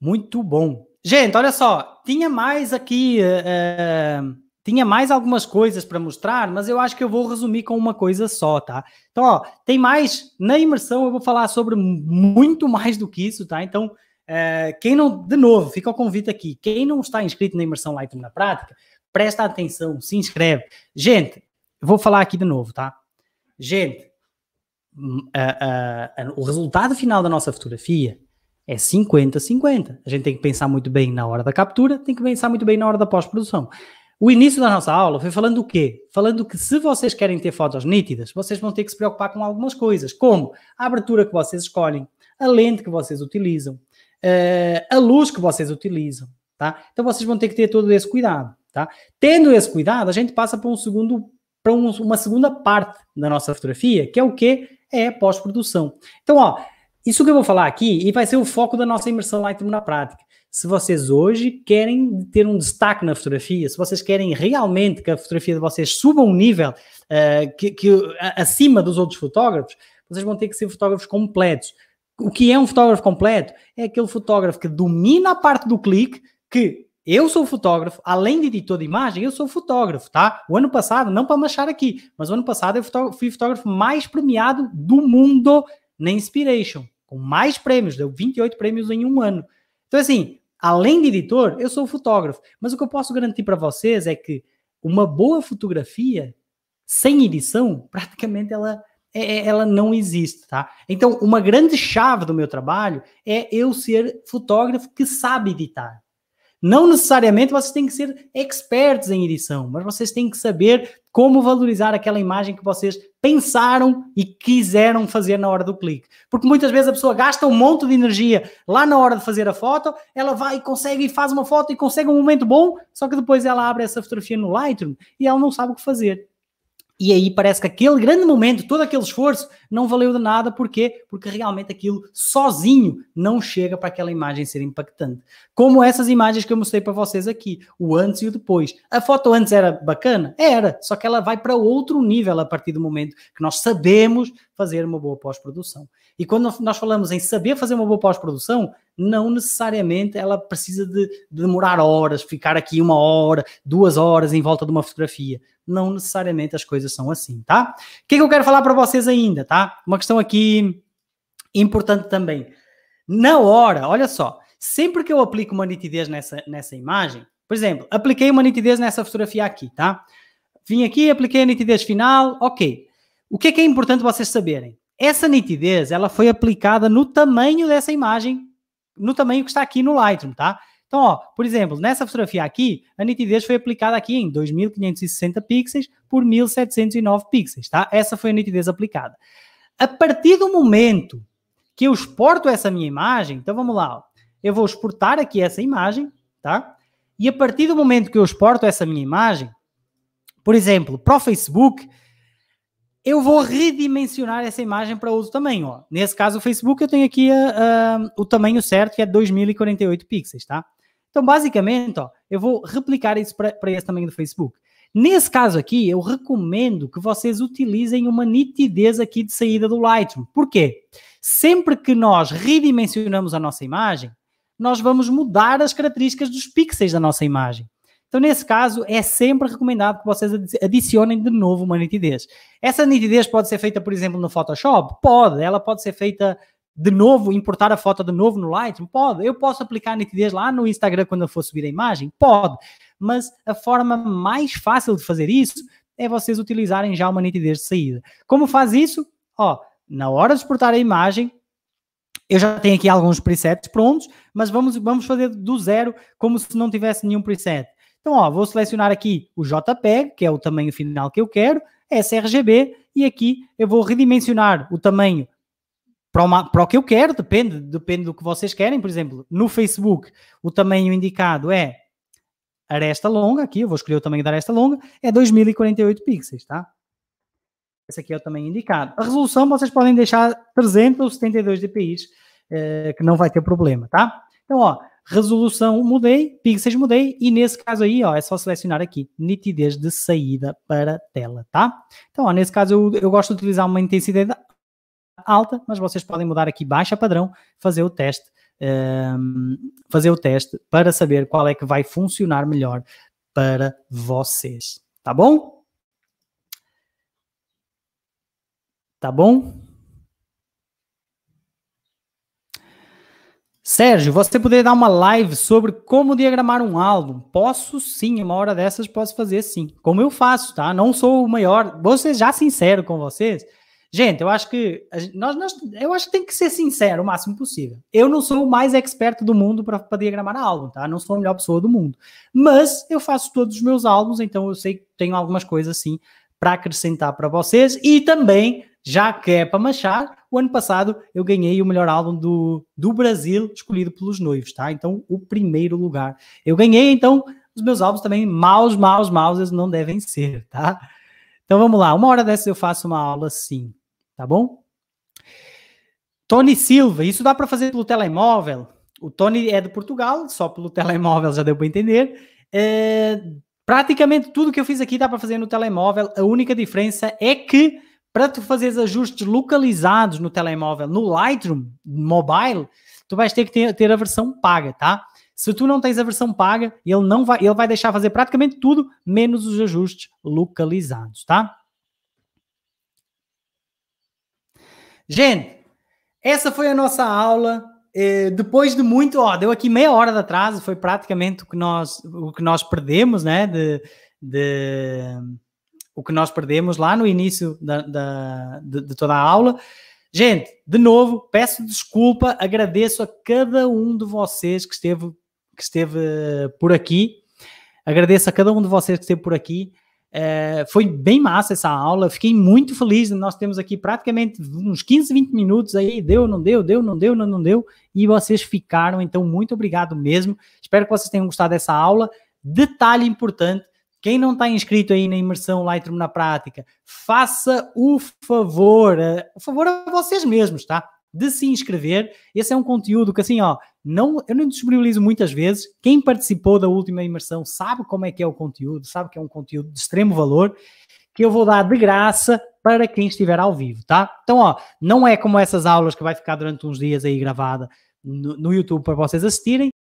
[SPEAKER 1] Muito bom. Gente, olha só. Tinha mais aqui. É, é, tinha mais algumas coisas para mostrar, mas eu acho que eu vou resumir com uma coisa só, tá? Então, ó, tem mais. Na imersão eu vou falar sobre muito [LAUGHS] mais do que isso, tá? Então, é, quem não. De novo, fica o convite aqui. Quem não está inscrito na imersão Lightroom na prática, presta atenção, se inscreve. Gente, vou falar aqui de novo, tá? Gente, hum, é, é, o resultado final da nossa fotografia é 50-50. A gente tem que pensar muito bem na hora da captura, tem que pensar muito bem na hora da pós-produção. O início da nossa aula foi falando o quê? Falando que se vocês querem ter fotos nítidas, vocês vão ter que se preocupar com algumas coisas, como a abertura que vocês escolhem, a lente que vocês utilizam, eh, a luz que vocês utilizam, tá? Então vocês vão ter que ter todo esse cuidado, tá? Tendo esse cuidado, a gente passa para um segundo para um, uma segunda parte da nossa fotografia, que é o quê? é pós-produção. Então, ó, isso que eu vou falar aqui e vai ser o foco da nossa imersão Lightroom na prática se vocês hoje querem ter um destaque na fotografia, se vocês querem realmente que a fotografia de vocês suba um nível uh, que, que, acima dos outros fotógrafos, vocês vão ter que ser fotógrafos completos. O que é um fotógrafo completo? É aquele fotógrafo que domina a parte do clique, que eu sou fotógrafo, além de editor de imagem, eu sou fotógrafo, tá? O ano passado, não para machar aqui, mas o ano passado eu fui fotógrafo mais premiado do mundo na Inspiration, com mais prêmios, deu 28 prêmios em um ano. Então, assim, além de editor, eu sou fotógrafo. Mas o que eu posso garantir para vocês é que uma boa fotografia sem edição, [LAUGHS] praticamente ela é, é, ela não existe, tá? Então, uma grande chave do meu trabalho é eu ser fotógrafo que sabe editar. Não necessariamente vocês têm que ser expertos em edição, mas vocês têm que saber como valorizar aquela imagem que vocês pensaram e quiseram fazer na hora do clique. Porque muitas vezes a pessoa gasta um monte de energia lá na hora de fazer a foto, ela vai e consegue e faz uma foto e consegue um momento bom, só que depois ela abre essa fotografia no Lightroom e ela não sabe o que fazer. E aí parece que aquele grande momento, todo aquele esforço, não valeu de nada, quê? Porque realmente aquilo sozinho não chega para aquela imagem ser impactante. Como essas imagens que eu mostrei para vocês aqui, o antes e o depois. A foto antes era bacana? Era, só que ela vai para outro nível a partir do momento que nós sabemos fazer uma boa pós-produção. E quando nós falamos em saber fazer uma boa pós-produção, não necessariamente ela precisa de, demorar horas, ficar aqui uma hora, duas horas em volta de uma fotografia. Não necessariamente as coisas são assim, tá? O que, é que eu quero falar para vocês ainda, tá? tá? Uma questão aqui importante também. Na hora, olha só, sempre que eu aplico uma nitidez nessa, nessa imagem, por exemplo, apliquei uma nitidez nessa fotografia aqui, tá? Vim aqui, apliquei a nitidez final, ok. O que é que é importante vocês saberem? Essa nitidez, ela foi aplicada no tamanho dessa imagem, no tamanho que está aqui no Lightroom, tá? Então, ó, por exemplo, nessa fotografia aqui, a nitidez foi aplicada aqui em 2560 pixels por 1709 pixels, tá? Essa foi a nitidez aplicada. A partir do momento que eu exporto essa minha imagem, então vamos lá, eu vou exportar aqui essa imagem, tá? E a partir do momento que eu exporto essa minha imagem, por exemplo, para o Facebook, eu vou redimensionar essa imagem para outro tamanho. Ó. Nesse caso, o Facebook, eu tenho aqui ah, ah, o tamanho certo, que é 2048 pixels, tá? Então, basicamente, ó, eu vou replicar isso para esse tamanho do Facebook. Nesse caso aqui, eu recomendo que vocês utilizem uma nitidez aqui de saída do Lightroom. Porquê? Sempre que nós redimensionamos a nossa imagem, nós vamos mudar as características dos pixels da nossa imagem. Então, nesse caso, é sempre recomendado que vocês adicionem de novo uma nitidez. Essa nitidez pode ser feita, por exemplo, no Photoshop? Pode. Ela pode ser feita de novo, importar a foto de novo no Lightroom? Pode. Eu posso aplicar nitidez lá no Instagram quando eu for subir a imagem? Pode mas a forma mais fácil de fazer isso é vocês utilizarem já uma nitidez de saída. Como faz isso? Ó, na hora de exportar a imagem, eu já tenho aqui alguns presets prontos, mas vamos, vamos fazer do zero como se não tivesse nenhum preset. Então, ó, vou selecionar aqui o JPEG, que é o tamanho final que eu quero, sRGB, e aqui eu vou redimensionar o tamanho para, uma, para o que eu quero, depende, depende do que vocês querem. Por exemplo, no Facebook, o tamanho indicado é aresta longa aqui, eu vou escolher o tamanho da aresta longa, é 2048 pixels, tá? Esse aqui é o tamanho indicado. A resolução vocês podem deixar 372 dpi, eh, que não vai ter problema, tá? Então, ó, resolução mudei, pixels mudei, e nesse caso aí, ó, é só selecionar aqui, nitidez de saída para tela, tá? Então, ó, nesse caso eu, eu gosto de utilizar uma intensidade alta, mas vocês podem mudar aqui baixa padrão, fazer o teste Ehm, fazer o teste para saber qual é que vai funcionar melhor para vocês. Tá bom? Tá bom? Sérgio, você poderia dar uma live sobre como diagramar um álbum? Posso sim, uma hora dessas posso fazer sim. Como eu faço, tá? Não sou o maior, vou ser já sincero com vocês. Gente, eu acho que nós, nós, eu acho que tem que ser sincero o máximo possível. Eu não sou o mais experto do mundo para diagramar álbum, tá? Não sou a melhor pessoa do mundo. Mas eu faço todos os meus álbuns, então eu sei que tenho algumas coisas assim para acrescentar para vocês. E também, já que é para machar, o ano passado eu ganhei o melhor álbum do, do Brasil, escolhido pelos noivos, tá? Então, o primeiro lugar. Eu ganhei, então, os meus álbuns também maus, maus, maus, eles não devem ser, tá? Então vamos lá, uma hora dessas eu faço uma aula sim, tá bom? Tony Silva, isso dá para fazer pelo telemóvel? O Tony é de Portugal, só pelo [LAUGHS] telemóvel já deu para entender. É, praticamente tudo que eu fiz aqui dá para fazer no telemóvel. A única diferença é que para tu fazeres ajustes localizados no telemóvel, no Lightroom mobile, tu vais ter que ter, ter a versão paga, tá? Se tu não tens a versão paga, ele não vai, ele vai deixar fazer praticamente tudo, menos os ajustes localizados, tá? Gente, essa foi a nossa aula. Eh, depois de muito, ó, deu aqui meia hora de atraso, foi praticamente o que nós, o que nós perdemos, né? De, de o que nós perdemos lá no início da, da de, de toda a aula. Gente, de novo, peço desculpa, agradeço a cada um de vocês que esteve que esteve eh, por aqui. Agradeço a cada um de vocês que esteve por aqui. Uh, foi bem massa essa aula, fiquei muito feliz. Nós temos aqui praticamente uns 15, 20 minutos aí, deu, não deu, deu, não deu, não, não deu, e vocês ficaram, então muito obrigado mesmo. Espero que vocês tenham gostado dessa aula. Detalhe importante: quem não está inscrito aí na imersão Lightroom na prática, faça o favor, eh, o favor a vocês mesmos, tá? de se inscrever. Esse é um conteúdo que, assim, ó, não, eu não disponibilizo muitas vezes. Quem participou da última imersão sabe como é que é o conteúdo, sabe que é um conteúdo de extremo valor, que eu vou dar de graça para quem estiver ao vivo, tá? Então, ó, não é como essas aulas que vai ficar durante uns dias aí gravada no, no YouTube para vocês assistirem.